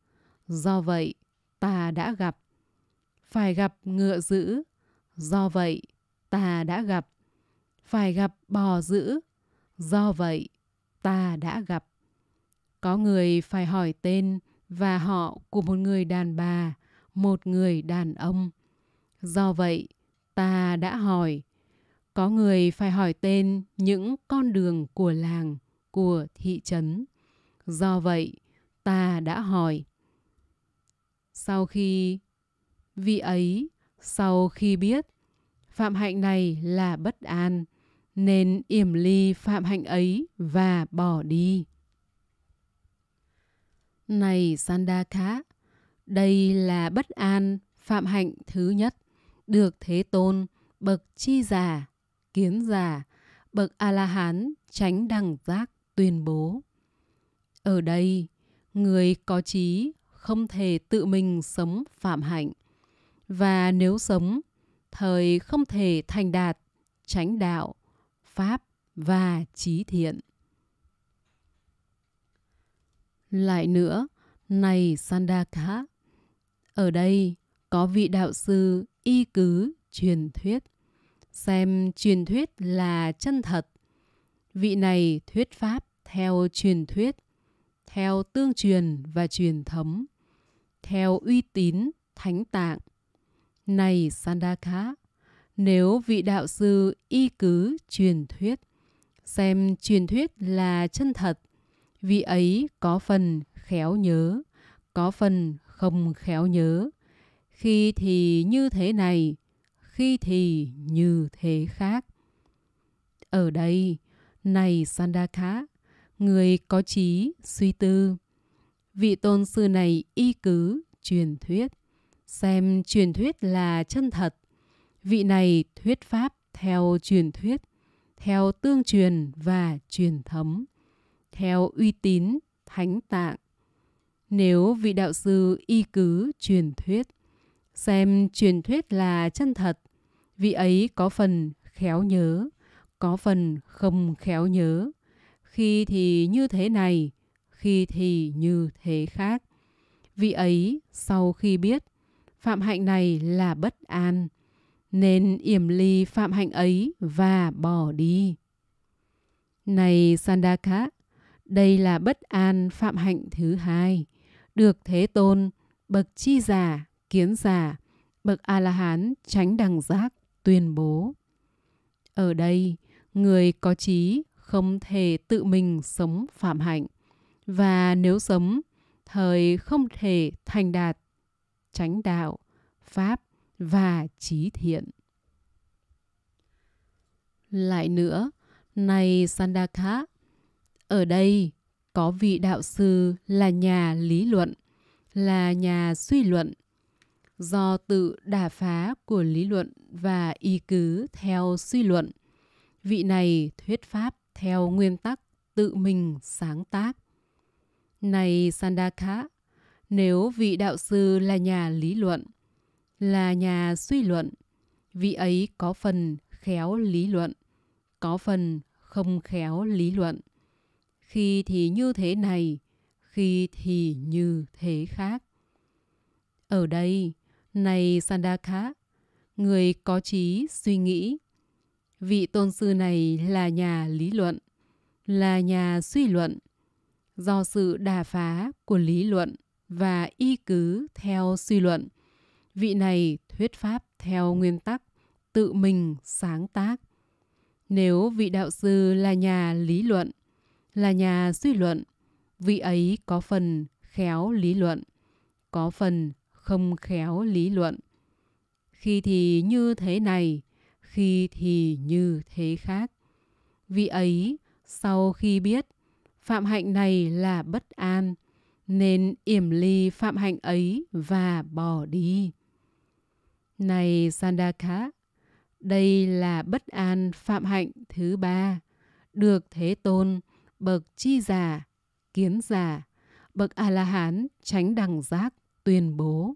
do vậy ta đã gặp. Phải gặp ngựa dữ, do vậy ta đã gặp. Phải gặp bò dữ, do vậy ta đã gặp. Có người phải hỏi tên và họ của một người đàn bà, một người đàn ông do vậy ta đã hỏi có người phải hỏi tên những con đường của làng của thị trấn do vậy ta đã hỏi sau khi vị ấy sau khi biết phạm hạnh này là bất an nên yểm ly phạm hạnh ấy và bỏ đi này sandaka đây là bất an, phạm hạnh thứ nhất, được Thế Tôn, bậc chi giả, kiến giả, bậc A-la-hán, tránh đẳng giác tuyên bố. Ở đây, người có trí không thể tự mình sống phạm hạnh và nếu sống thời không thể thành đạt tránh đạo pháp và trí thiện lại nữa này sandaka ở đây có vị đạo sư y cứ truyền thuyết, xem truyền thuyết là chân thật. Vị này thuyết pháp theo truyền thuyết, theo tương truyền và truyền thống, theo uy tín thánh tạng. Này Sandaka, nếu vị đạo sư y cứ truyền thuyết, xem truyền thuyết là chân thật, vị ấy có phần khéo nhớ, có phần không khéo nhớ khi thì như thế này khi thì như thế khác ở đây này sandaka người có trí suy tư vị tôn sư này y cứ truyền thuyết xem truyền thuyết là chân thật vị này thuyết pháp theo truyền thuyết theo tương truyền và truyền thấm theo uy tín thánh tạng nếu vị đạo sư y cứ truyền thuyết xem truyền thuyết là chân thật vị ấy có phần khéo nhớ có phần không khéo nhớ khi thì như thế này khi thì như thế khác vị ấy sau khi biết phạm hạnh này là bất an nên yểm ly phạm hạnh ấy và bỏ đi này sandaka đây là bất an phạm hạnh thứ hai được thế tôn bậc chi giả kiến giả bậc a la hán tránh đằng giác tuyên bố ở đây người có trí không thể tự mình sống phạm hạnh và nếu sống thời không thể thành đạt chánh đạo pháp và trí thiện lại nữa này sandaka ở đây có vị đạo sư là nhà lý luận, là nhà suy luận. Do tự đả phá của lý luận và y cứ theo suy luận, vị này thuyết pháp theo nguyên tắc tự mình sáng tác. Này Sandaka, nếu vị đạo sư là nhà lý luận, là nhà suy luận, vị ấy có phần khéo lý luận, có phần không khéo lý luận khi thì như thế này, khi thì như thế khác. Ở đây, này Sandaka, người có trí suy nghĩ. Vị tôn sư này là nhà lý luận, là nhà suy luận. Do sự đà phá của lý luận và y cứ theo suy luận, vị này thuyết pháp theo nguyên tắc tự mình sáng tác. Nếu vị đạo sư là nhà lý luận, là nhà suy luận, vị ấy có phần khéo lý luận, có phần không khéo lý luận. Khi thì như thế này, khi thì như thế khác. Vị ấy sau khi biết phạm hạnh này là bất an, nên yểm ly phạm hạnh ấy và bỏ đi. Này Sandaka, đây là bất an phạm hạnh thứ ba, được Thế Tôn bậc chi già, kiến già, bậc A-la-hán tránh đằng giác tuyên bố.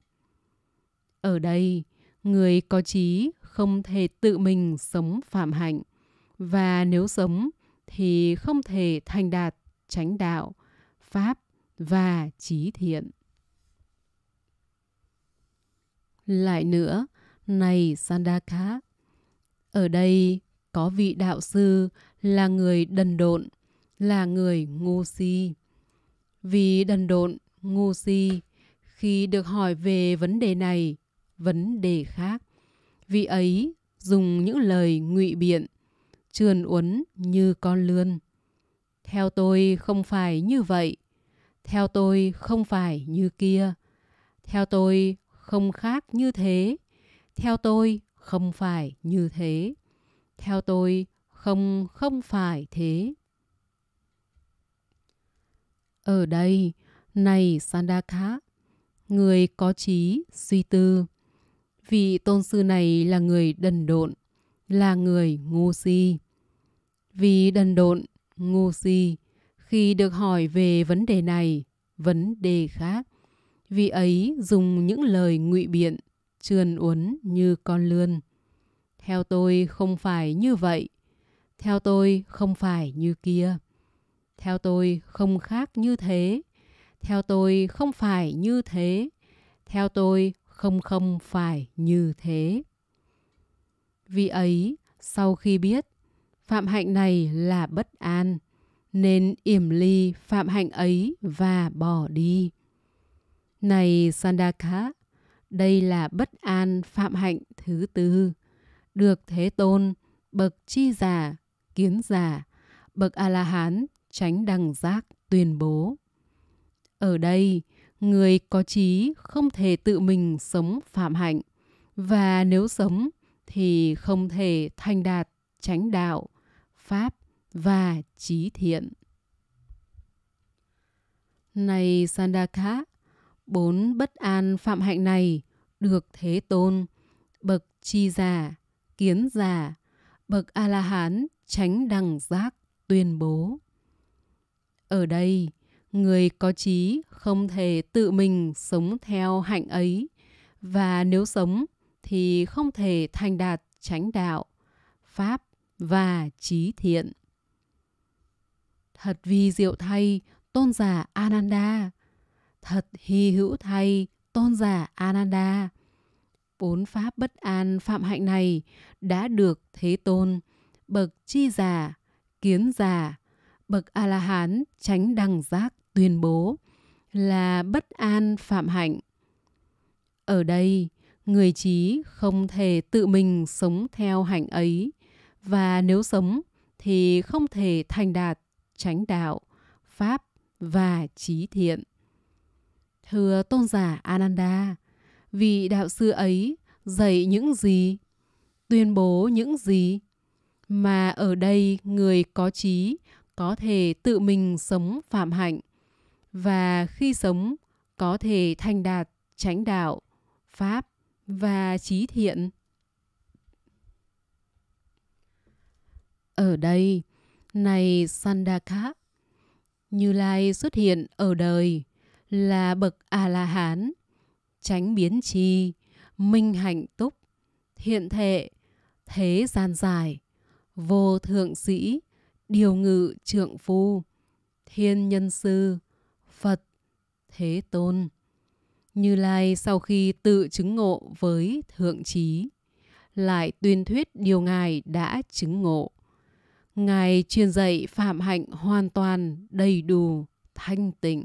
Ở đây, người có trí không thể tự mình sống phạm hạnh và nếu sống thì không thể thành đạt chánh đạo, pháp và trí thiện. Lại nữa, này Sandaka, ở đây có vị đạo sư là người đần độn là người ngu si. Vì đần độn, ngu si, khi được hỏi về vấn đề này, vấn đề khác, vị ấy dùng những lời ngụy biện, trườn uốn như con lươn. Theo tôi không phải như vậy, theo tôi không phải như kia, theo tôi không khác như thế, theo tôi không phải như thế, theo tôi không không phải thế. Ở đây, này Sandaka, người có trí, suy tư. Vị tôn sư này là người đần độn, là người ngu si. Vì đần độn, ngu si, khi được hỏi về vấn đề này, vấn đề khác, vị ấy dùng những lời ngụy biện, trườn uốn như con lươn. Theo tôi không phải như vậy, theo tôi không phải như kia theo tôi không khác như thế theo tôi không phải như thế theo tôi không không phải như thế vì ấy sau khi biết phạm hạnh này là bất an nên yểm ly phạm hạnh ấy và bỏ đi này sandaka đây là bất an phạm hạnh thứ tư được thế tôn bậc chi giả kiến giả bậc a la hán chánh đăng giác tuyên bố ở đây người có trí không thể tự mình sống phạm hạnh và nếu sống thì không thể thành đạt chánh đạo pháp và trí thiện này sandaka bốn bất an phạm hạnh này được thế tôn bậc chi giả kiến giả bậc a la hán chánh đằng giác tuyên bố ở đây, người có trí không thể tự mình sống theo hạnh ấy và nếu sống thì không thể thành đạt chánh đạo, pháp và trí thiện. Thật vi diệu thay, tôn giả Ananda. Thật hy hữu thay, tôn giả Ananda. Bốn pháp bất an phạm hạnh này đã được Thế Tôn, bậc chi giả, kiến giả, bậc a la hán tránh đăng giác tuyên bố là bất an phạm hạnh ở đây người trí không thể tự mình sống theo hạnh ấy và nếu sống thì không thể thành đạt chánh đạo pháp và trí thiện thưa tôn giả ananda vị đạo sư ấy dạy những gì tuyên bố những gì mà ở đây người có trí có thể tự mình sống phạm hạnh và khi sống có thể thành đạt chánh đạo, pháp và trí thiện. Ở đây, này Sandaka, Như Lai xuất hiện ở đời là bậc A-la-hán, tránh biến chi, minh hạnh túc, hiện thệ, thế gian dài, vô thượng sĩ, điều ngự trượng phu, thiên nhân sư, Phật, Thế Tôn. Như Lai sau khi tự chứng ngộ với Thượng Trí, lại tuyên thuyết điều Ngài đã chứng ngộ. Ngài truyền dạy phạm hạnh hoàn toàn đầy đủ, thanh tịnh.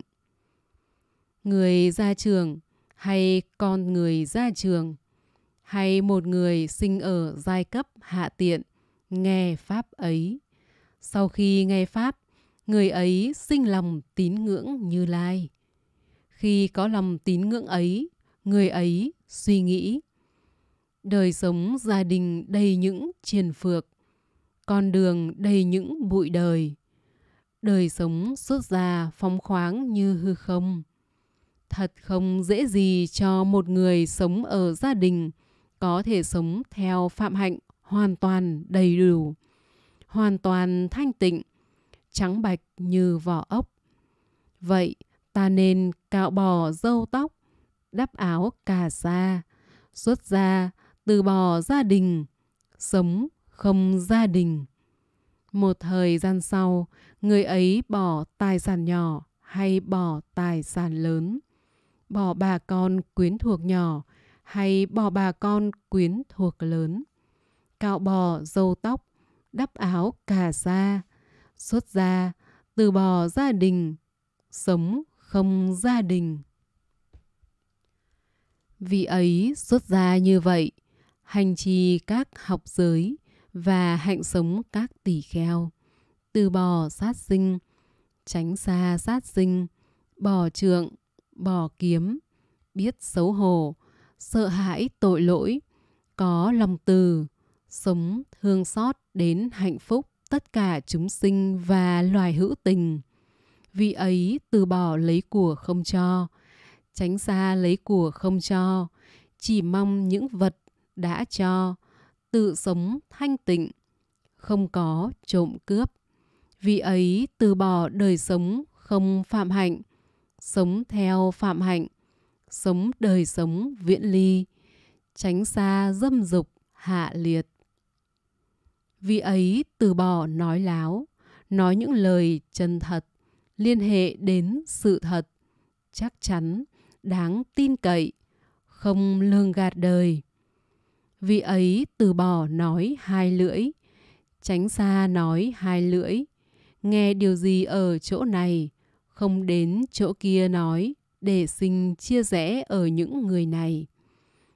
Người ra trường hay con người ra trường hay một người sinh ở giai cấp hạ tiện nghe pháp ấy sau khi nghe Pháp, người ấy sinh lòng tín ngưỡng Như Lai. Khi có lòng tín ngưỡng ấy, người ấy suy nghĩ. Đời sống gia đình đầy những triền phược, con đường đầy những bụi đời. Đời sống xuất ra phóng khoáng như hư không. Thật không dễ gì cho một người sống ở gia đình có thể sống theo phạm hạnh hoàn toàn đầy đủ hoàn toàn thanh tịnh, trắng bạch như vỏ ốc. Vậy ta nên cạo bỏ râu tóc, đắp áo cà sa, xuất gia, từ bỏ gia đình, sống không gia đình. Một thời gian sau, người ấy bỏ tài sản nhỏ hay bỏ tài sản lớn, bỏ bà con quyến thuộc nhỏ hay bỏ bà con quyến thuộc lớn, cạo bỏ râu tóc đắp áo cà sa, xuất gia, từ bỏ gia đình, sống không gia đình. Vì ấy xuất gia như vậy, hành trì các học giới và hạnh sống các tỷ kheo, từ bỏ sát sinh, tránh xa sát sinh, bỏ trượng, bỏ kiếm, biết xấu hổ, sợ hãi tội lỗi, có lòng từ, sống thương xót đến hạnh phúc tất cả chúng sinh và loài hữu tình vì ấy từ bỏ lấy của không cho tránh xa lấy của không cho chỉ mong những vật đã cho tự sống thanh tịnh không có trộm cướp vì ấy từ bỏ đời sống không phạm hạnh sống theo phạm hạnh sống đời sống viễn ly tránh xa dâm dục hạ liệt vì ấy từ bỏ nói láo nói những lời chân thật liên hệ đến sự thật chắc chắn đáng tin cậy không lường gạt đời vì ấy từ bỏ nói hai lưỡi tránh xa nói hai lưỡi nghe điều gì ở chỗ này không đến chỗ kia nói để sinh chia rẽ ở những người này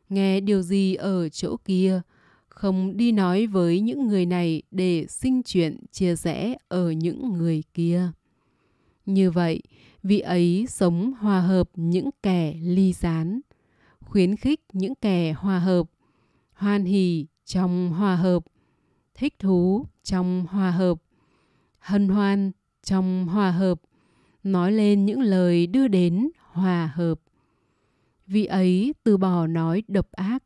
nghe điều gì ở chỗ kia không đi nói với những người này để sinh chuyện chia rẽ ở những người kia như vậy vị ấy sống hòa hợp những kẻ ly gián khuyến khích những kẻ hòa hợp hoan hỉ trong hòa hợp thích thú trong hòa hợp hân hoan trong hòa hợp nói lên những lời đưa đến hòa hợp vị ấy từ bỏ nói độc ác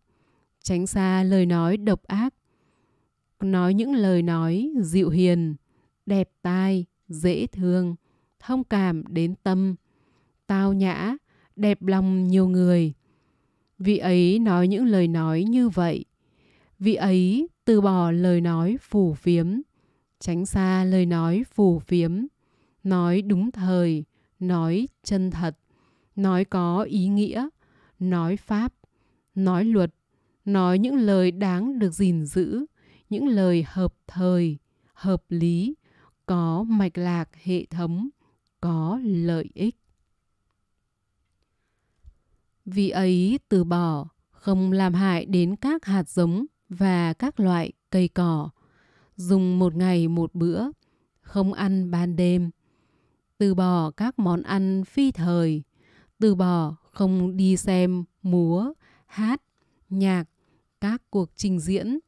tránh xa lời nói độc ác nói những lời nói dịu hiền đẹp tai dễ thương thông cảm đến tâm tao nhã đẹp lòng nhiều người vị ấy nói những lời nói như vậy vị ấy từ bỏ lời nói phù phiếm tránh xa lời nói phù phiếm nói đúng thời nói chân thật nói có ý nghĩa nói pháp nói luật nói những lời đáng được gìn giữ những lời hợp thời hợp lý có mạch lạc hệ thống có lợi ích vì ấy từ bỏ không làm hại đến các hạt giống và các loại cây cỏ dùng một ngày một bữa không ăn ban đêm từ bỏ các món ăn phi thời từ bỏ không đi xem múa hát nhạc các cuộc trình diễn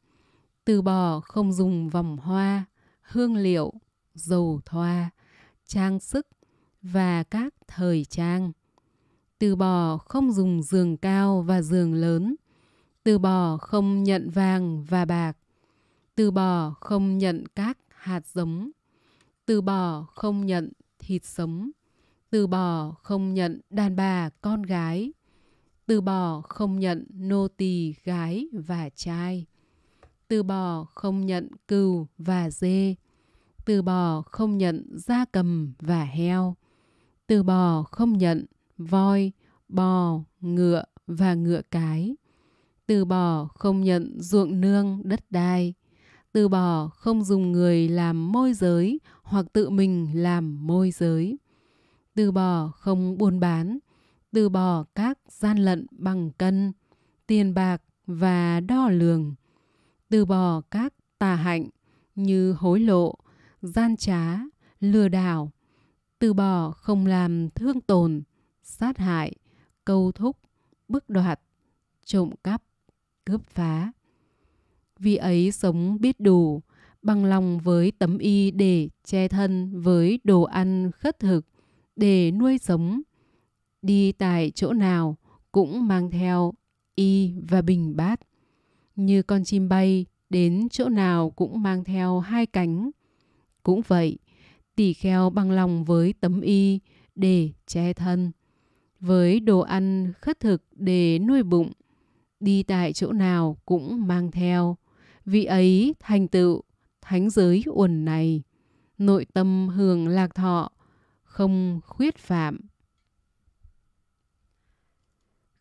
từ bỏ không dùng vòng hoa hương liệu dầu thoa trang sức và các thời trang từ bỏ không dùng giường cao và giường lớn từ bỏ không nhận vàng và bạc từ bỏ không nhận các hạt giống từ bỏ không nhận thịt sống từ bỏ không nhận đàn bà con gái từ bỏ không nhận nô tỳ gái và trai từ bỏ không nhận cừu và dê từ bỏ không nhận da cầm và heo từ bỏ không nhận voi bò ngựa và ngựa cái từ bỏ không nhận ruộng nương đất đai từ bỏ không dùng người làm môi giới hoặc tự mình làm môi giới từ bỏ không buôn bán từ bỏ các gian lận bằng cân, tiền bạc và đo lường, từ bỏ các tà hạnh như hối lộ, gian trá, lừa đảo, từ bỏ không làm thương tồn, sát hại, câu thúc, bức đoạt, trộm cắp, cướp phá. Vì ấy sống biết đủ, bằng lòng với tấm y để che thân với đồ ăn khất thực, để nuôi sống, đi tại chỗ nào cũng mang theo y và bình bát. Như con chim bay đến chỗ nào cũng mang theo hai cánh. Cũng vậy, tỷ kheo bằng lòng với tấm y để che thân, với đồ ăn khất thực để nuôi bụng, đi tại chỗ nào cũng mang theo. Vị ấy thành tựu thánh giới uẩn này, nội tâm hưởng lạc thọ, không khuyết phạm.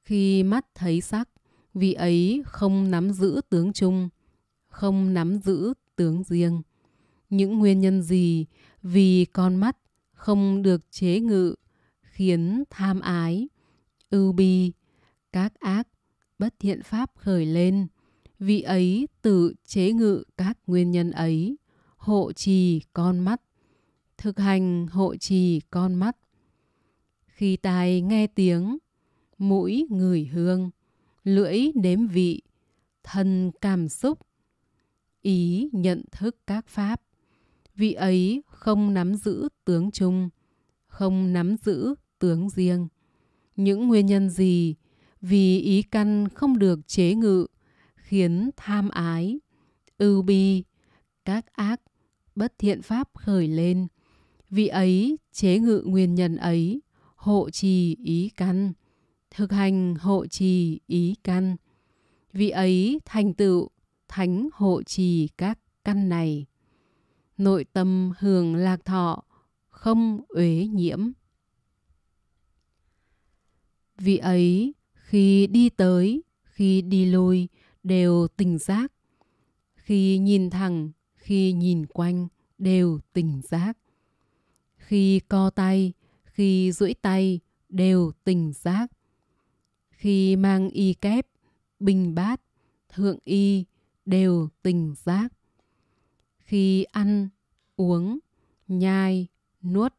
Khi mắt thấy sắc, vị ấy không nắm giữ tướng chung, không nắm giữ tướng riêng. Những nguyên nhân gì vì con mắt không được chế ngự khiến tham ái, ưu bi, các ác, bất thiện pháp khởi lên. Vị ấy tự chế ngự các nguyên nhân ấy, hộ trì con mắt, thực hành hộ trì con mắt. Khi tài nghe tiếng, mũi ngửi hương, lưỡi nếm vị, thân cảm xúc, ý nhận thức các pháp. Vị ấy không nắm giữ tướng chung, không nắm giữ tướng riêng. Những nguyên nhân gì vì ý căn không được chế ngự khiến tham ái, ưu bi, các ác, bất thiện pháp khởi lên. Vị ấy chế ngự nguyên nhân ấy, hộ trì ý căn thực hành hộ trì ý căn. vì ấy thành tựu thánh hộ trì các căn này. Nội tâm hưởng lạc thọ, không uế nhiễm. vì ấy khi đi tới, khi đi lui đều tỉnh giác. Khi nhìn thẳng, khi nhìn quanh đều tỉnh giác. Khi co tay, khi duỗi tay đều tỉnh giác khi mang y kép, bình bát, thượng y đều tình giác. Khi ăn, uống, nhai, nuốt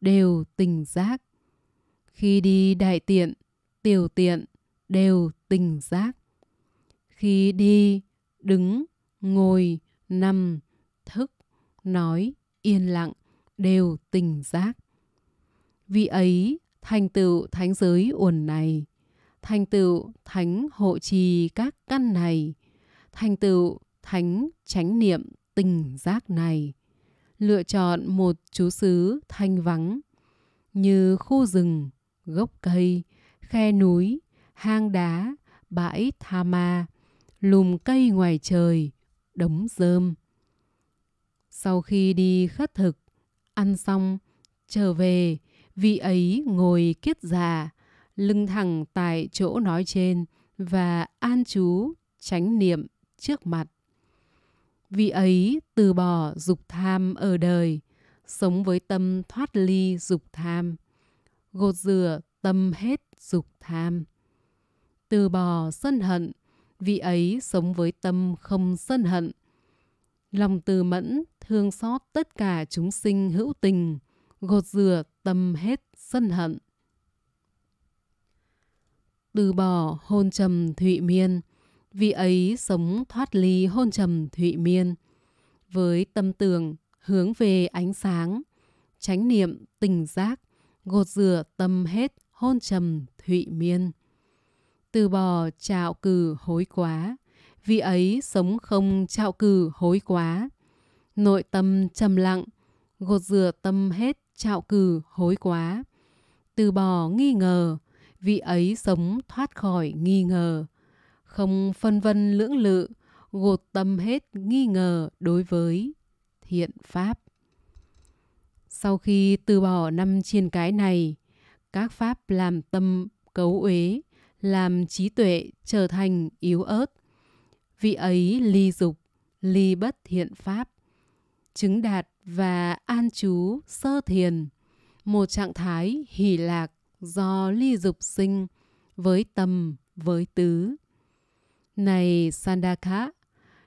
đều tình giác. Khi đi đại tiện, tiểu tiện đều tình giác. Khi đi, đứng, ngồi, nằm, thức, nói, yên lặng đều tình giác. Vì ấy, thành tựu thánh giới uẩn này thành tựu thánh hộ trì các căn này, thành tựu thánh chánh niệm tình giác này, lựa chọn một chú xứ thanh vắng, như khu rừng, gốc cây, khe núi, hang đá, bãi tha ma, lùm cây ngoài trời, đống rơm. Sau khi đi khất thực, ăn xong, trở về, vị ấy ngồi kiết già, lưng thẳng tại chỗ nói trên và an chú chánh niệm trước mặt vì ấy từ bỏ dục tham ở đời sống với tâm thoát ly dục tham gột rửa tâm hết dục tham từ bỏ sân hận vì ấy sống với tâm không sân hận lòng từ mẫn thương xót tất cả chúng sinh hữu tình gột rửa tâm hết sân hận từ bỏ hôn trầm thụy miên vì ấy sống thoát ly hôn trầm thụy miên với tâm tưởng hướng về ánh sáng chánh niệm tình giác gột rửa tâm hết hôn trầm thụy miên từ bỏ trạo cử hối quá vì ấy sống không trạo cử hối quá nội tâm trầm lặng gột rửa tâm hết trạo cử hối quá từ bỏ nghi ngờ vị ấy sống thoát khỏi nghi ngờ, không phân vân lưỡng lự, gột tâm hết nghi ngờ đối với thiện pháp. Sau khi từ bỏ năm chiên cái này, các pháp làm tâm cấu uế, làm trí tuệ trở thành yếu ớt. Vị ấy ly dục, ly bất thiện pháp, chứng đạt và an trú sơ thiền, một trạng thái hỷ lạc do ly dục sinh với tâm với tứ. Này Sandaka,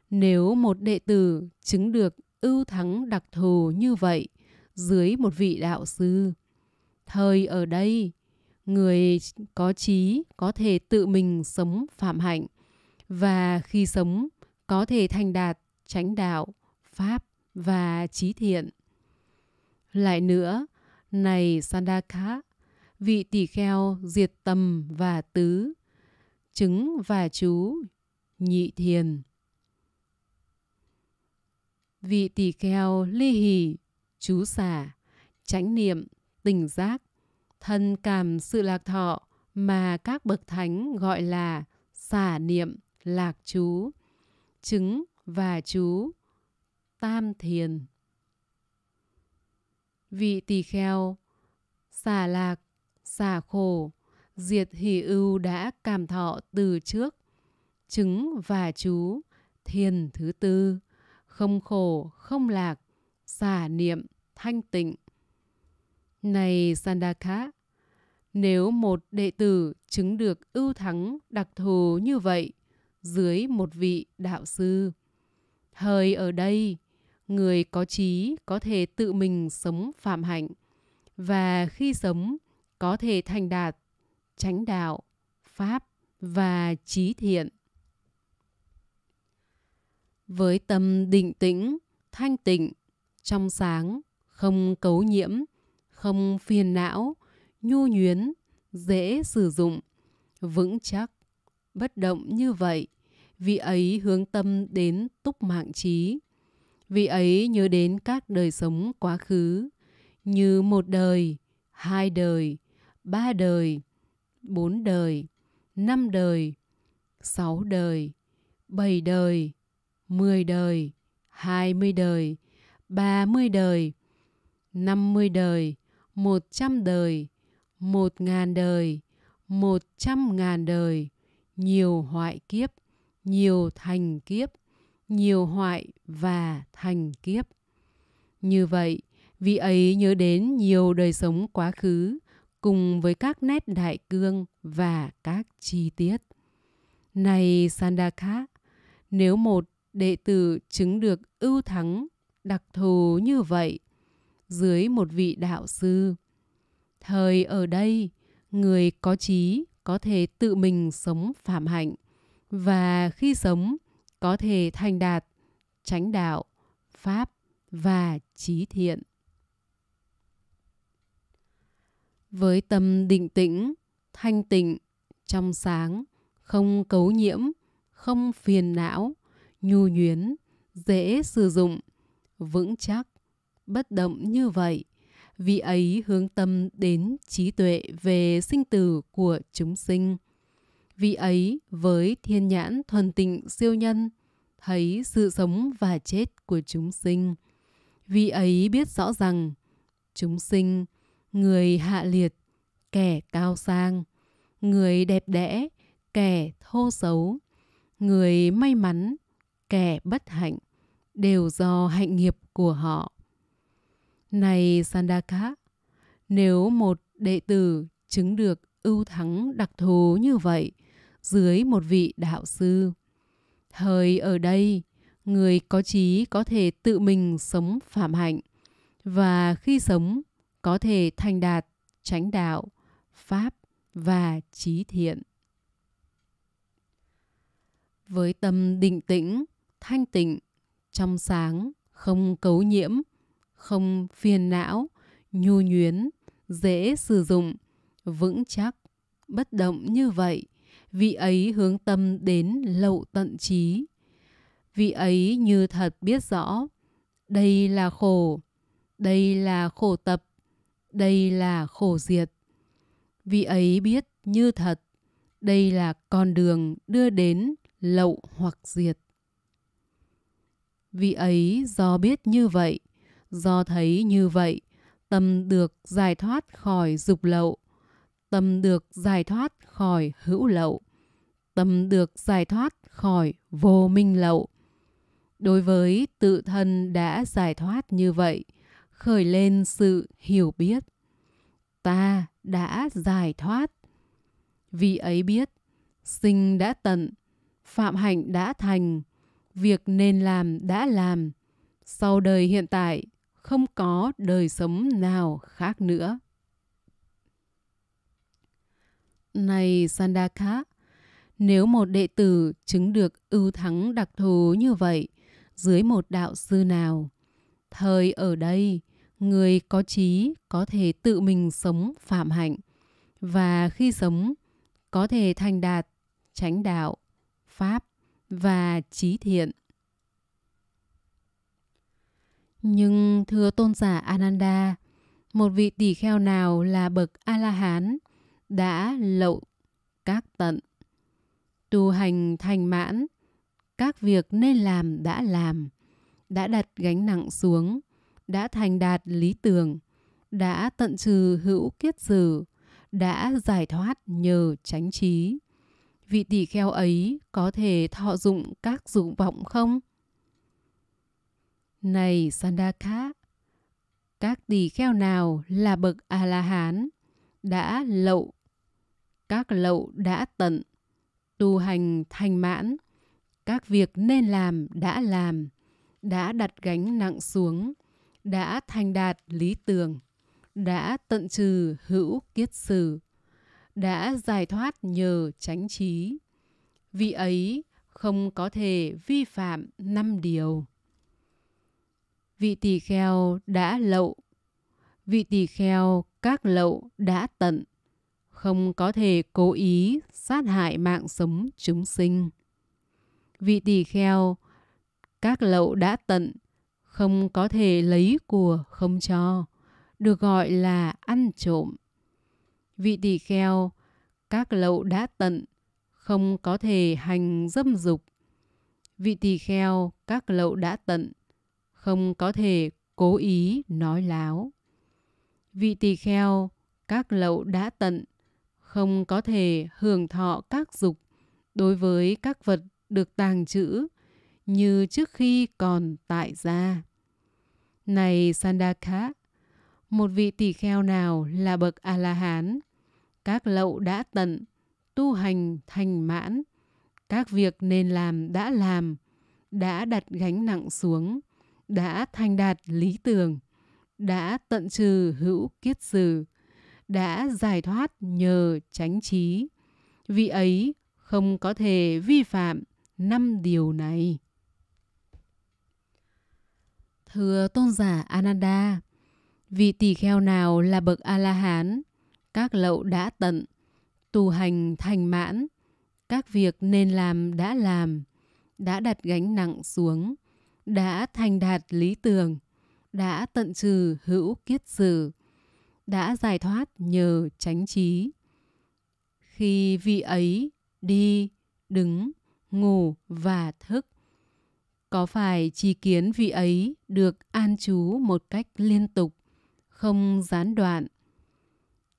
nếu một đệ tử chứng được ưu thắng đặc thù như vậy dưới một vị đạo sư, thời ở đây người có trí có thể tự mình sống phạm hạnh và khi sống có thể thành đạt chánh đạo, pháp và trí thiện. Lại nữa, này Sandaka, vị tỷ kheo diệt tầm và tứ, chứng và chú, nhị thiền. Vị tỷ kheo ly hỷ, chú xả, chánh niệm, tình giác, thân cảm sự lạc thọ mà các bậc thánh gọi là xả niệm, lạc chú, chứng và chú, tam thiền. Vị tỳ kheo, xả lạc xả khổ, diệt hỷ ưu đã cảm thọ từ trước, chứng và chú, thiền thứ tư, không khổ, không lạc, xả niệm, thanh tịnh. Này Sandaka, nếu một đệ tử chứng được ưu thắng đặc thù như vậy dưới một vị đạo sư, hơi ở đây, người có trí có thể tự mình sống phạm hạnh và khi sống có thể thành đạt, chánh đạo, pháp và trí thiện. Với tâm định tĩnh, thanh tịnh, trong sáng, không cấu nhiễm, không phiền não, nhu nhuyến, dễ sử dụng, vững chắc, bất động như vậy, vị ấy hướng tâm đến túc mạng trí. Vị ấy nhớ đến các đời sống quá khứ, như một đời, hai đời, ba đời, bốn đời, năm đời, sáu đời, bảy đời, mười đời, hai mươi đời, ba mươi đời, năm mươi đời, một trăm đời, một ngàn đời, một trăm ngàn đời, nhiều hoại kiếp, nhiều thành kiếp, nhiều hoại và thành kiếp. Như vậy, vị ấy nhớ đến nhiều đời sống quá khứ cùng với các nét đại cương và các chi tiết. Này Sandaka, nếu một đệ tử chứng được ưu thắng đặc thù như vậy dưới một vị đạo sư, thời ở đây người có trí có thể tự mình sống phạm hạnh và khi sống có thể thành đạt, tránh đạo, pháp và trí thiện. Với tâm định tĩnh, thanh tịnh, trong sáng, không cấu nhiễm, không phiền não, nhu nhuyến, dễ sử dụng, vững chắc, bất động như vậy. Vì ấy hướng tâm đến trí tuệ về sinh tử của chúng sinh. Vì ấy với thiên nhãn thuần tịnh siêu nhân, thấy sự sống và chết của chúng sinh. Vì ấy biết rõ rằng chúng sinh người hạ liệt, kẻ cao sang, người đẹp đẽ, kẻ thô xấu, người may mắn, kẻ bất hạnh, đều do hạnh nghiệp của họ. Này Sandaka, nếu một đệ tử chứng được ưu thắng đặc thù như vậy dưới một vị đạo sư, thời ở đây, người có trí có thể tự mình sống phạm hạnh và khi sống có thể thành đạt, tránh đạo, pháp và trí thiện. Với tâm định tĩnh, thanh tịnh, trong sáng, không cấu nhiễm, không phiền não, nhu nhuyến, dễ sử dụng, vững chắc, bất động như vậy, vị ấy hướng tâm đến lậu tận trí. Vị ấy như thật biết rõ, đây là khổ, đây là khổ tập, đây là khổ diệt. Vì ấy biết như thật, đây là con đường đưa đến lậu hoặc diệt. Vì ấy do biết như vậy, do thấy như vậy, tâm được giải thoát khỏi dục lậu, tâm được giải thoát khỏi hữu lậu, tâm được giải thoát khỏi vô minh lậu. Đối với tự thân đã giải thoát như vậy, khởi lên sự hiểu biết ta đã giải thoát vì ấy biết sinh đã tận phạm hạnh đã thành việc nên làm đã làm sau đời hiện tại không có đời sống nào khác nữa này sandaka nếu một đệ tử chứng được ưu thắng đặc thù như vậy dưới một đạo sư nào thời ở đây người có trí có thể tự mình sống phạm hạnh và khi sống có thể thành đạt chánh đạo pháp và trí thiện nhưng thưa tôn giả ananda một vị tỷ kheo nào là bậc a la hán đã lậu các tận tu hành thành mãn các việc nên làm đã làm đã đặt gánh nặng xuống đã thành đạt lý tưởng, đã tận trừ hữu kiết sử, đã giải thoát nhờ chánh trí. Vị tỷ kheo ấy có thể thọ dụng các dụng vọng không? Này Sandaka, các tỷ kheo nào là bậc A-la-hán, đã lậu, các lậu đã tận, tu hành thành mãn, các việc nên làm đã làm, đã đặt gánh nặng xuống, đã thành đạt lý tường, đã tận trừ hữu kiết sử, đã giải thoát nhờ chánh trí. Vì ấy không có thể vi phạm năm điều. Vị tỳ kheo đã lậu, vị tỳ kheo các lậu đã tận, không có thể cố ý sát hại mạng sống chúng sinh. Vị tỳ kheo các lậu đã tận, không có thể lấy của không cho, được gọi là ăn trộm. Vị tỳ kheo, các lậu đã tận, không có thể hành dâm dục. Vị tỳ kheo, các lậu đã tận, không có thể cố ý nói láo. Vị tỳ kheo, các lậu đã tận, không có thể hưởng thọ các dục đối với các vật được tàng trữ như trước khi còn tại gia. Này Sandaka, một vị tỳ kheo nào là bậc A-la-hán? Các lậu đã tận, tu hành thành mãn, các việc nên làm đã làm, đã đặt gánh nặng xuống, đã thành đạt lý tưởng, đã tận trừ hữu kiết sử, đã giải thoát nhờ tránh trí. Vị ấy không có thể vi phạm năm điều này. Thưa tôn giả Ananda, vị tỳ kheo nào là bậc A-la-hán, các lậu đã tận, tu hành thành mãn, các việc nên làm đã làm, đã đặt gánh nặng xuống, đã thành đạt lý tưởng, đã tận trừ hữu kiết sử, đã giải thoát nhờ chánh trí. Khi vị ấy đi, đứng, ngủ và thức, có phải chi kiến vị ấy được an trú một cách liên tục, không gián đoạn?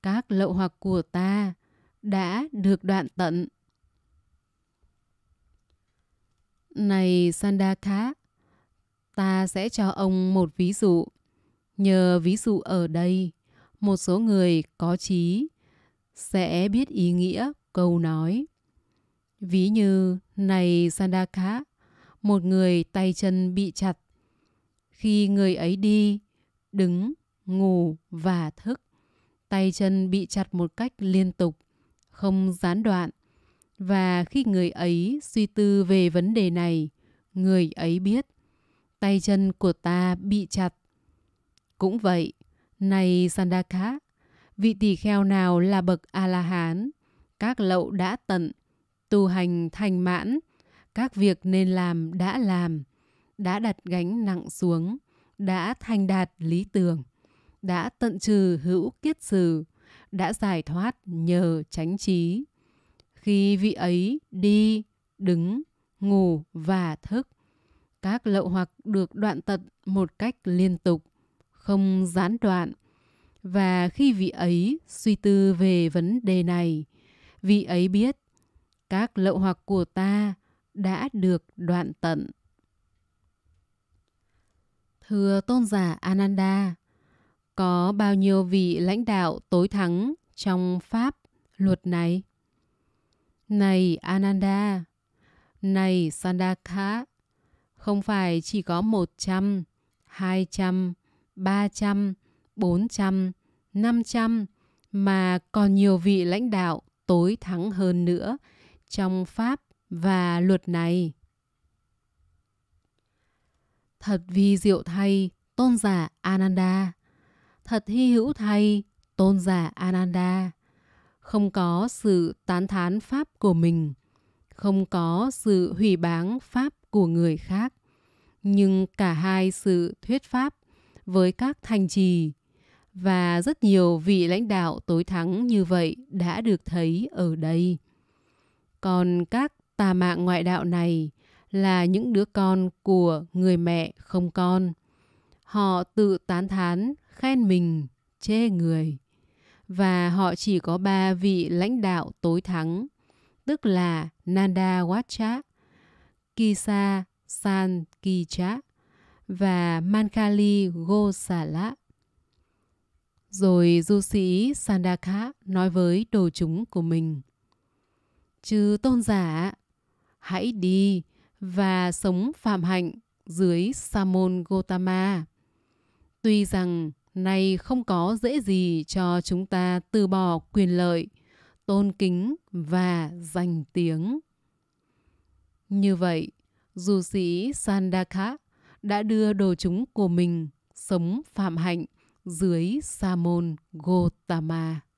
Các lậu hoặc của ta đã được đoạn tận. Này Sandaka, ta sẽ cho ông một ví dụ. Nhờ ví dụ ở đây, một số người có trí sẽ biết ý nghĩa câu nói. Ví như, này Sandaka, một người tay chân bị chặt. Khi người ấy đi, đứng, ngủ và thức, tay chân bị chặt một cách liên tục, không gián đoạn. Và khi người ấy suy tư về vấn đề này, người ấy biết tay chân của ta bị chặt. Cũng vậy, này Sandaka, vị tỳ kheo nào là bậc A-la-hán, các lậu đã tận, tu hành thành mãn, các việc nên làm đã làm đã đặt gánh nặng xuống đã thành đạt lý tưởng đã tận trừ hữu kiết sử đã giải thoát nhờ chánh trí khi vị ấy đi đứng ngủ và thức các lậu hoặc được đoạn tận một cách liên tục không gián đoạn và khi vị ấy suy tư về vấn đề này vị ấy biết các lậu hoặc của ta đã được đoạn tận. Thưa tôn giả Ananda, có bao nhiêu vị lãnh đạo tối thắng trong Pháp luật này? Này Ananda, này Sandakha, không phải chỉ có 100, 200, 300, 400, 500 mà còn nhiều vị lãnh đạo tối thắng hơn nữa trong Pháp và luật này. Thật vi diệu thay, tôn giả Ananda. Thật hy hữu thay, tôn giả Ananda. Không có sự tán thán pháp của mình, không có sự hủy báng pháp của người khác, nhưng cả hai sự thuyết pháp với các thành trì và rất nhiều vị lãnh đạo tối thắng như vậy đã được thấy ở đây. Còn các Tà mạng ngoại đạo này là những đứa con của người mẹ không con. Họ tự tán thán, khen mình, chê người. Và họ chỉ có ba vị lãnh đạo tối thắng, tức là Nanda Wacha, Kisa San Kicha và Mankali Gosala. Rồi du sĩ Sandaka nói với đồ chúng của mình. Chứ tôn giả hãy đi và sống phạm hạnh dưới sa môn Gotama. Tuy rằng nay không có dễ gì cho chúng ta từ bỏ quyền lợi, tôn kính và danh tiếng. Như vậy, du sĩ Sandaka đã đưa đồ chúng của mình sống phạm hạnh dưới sa môn Gotama.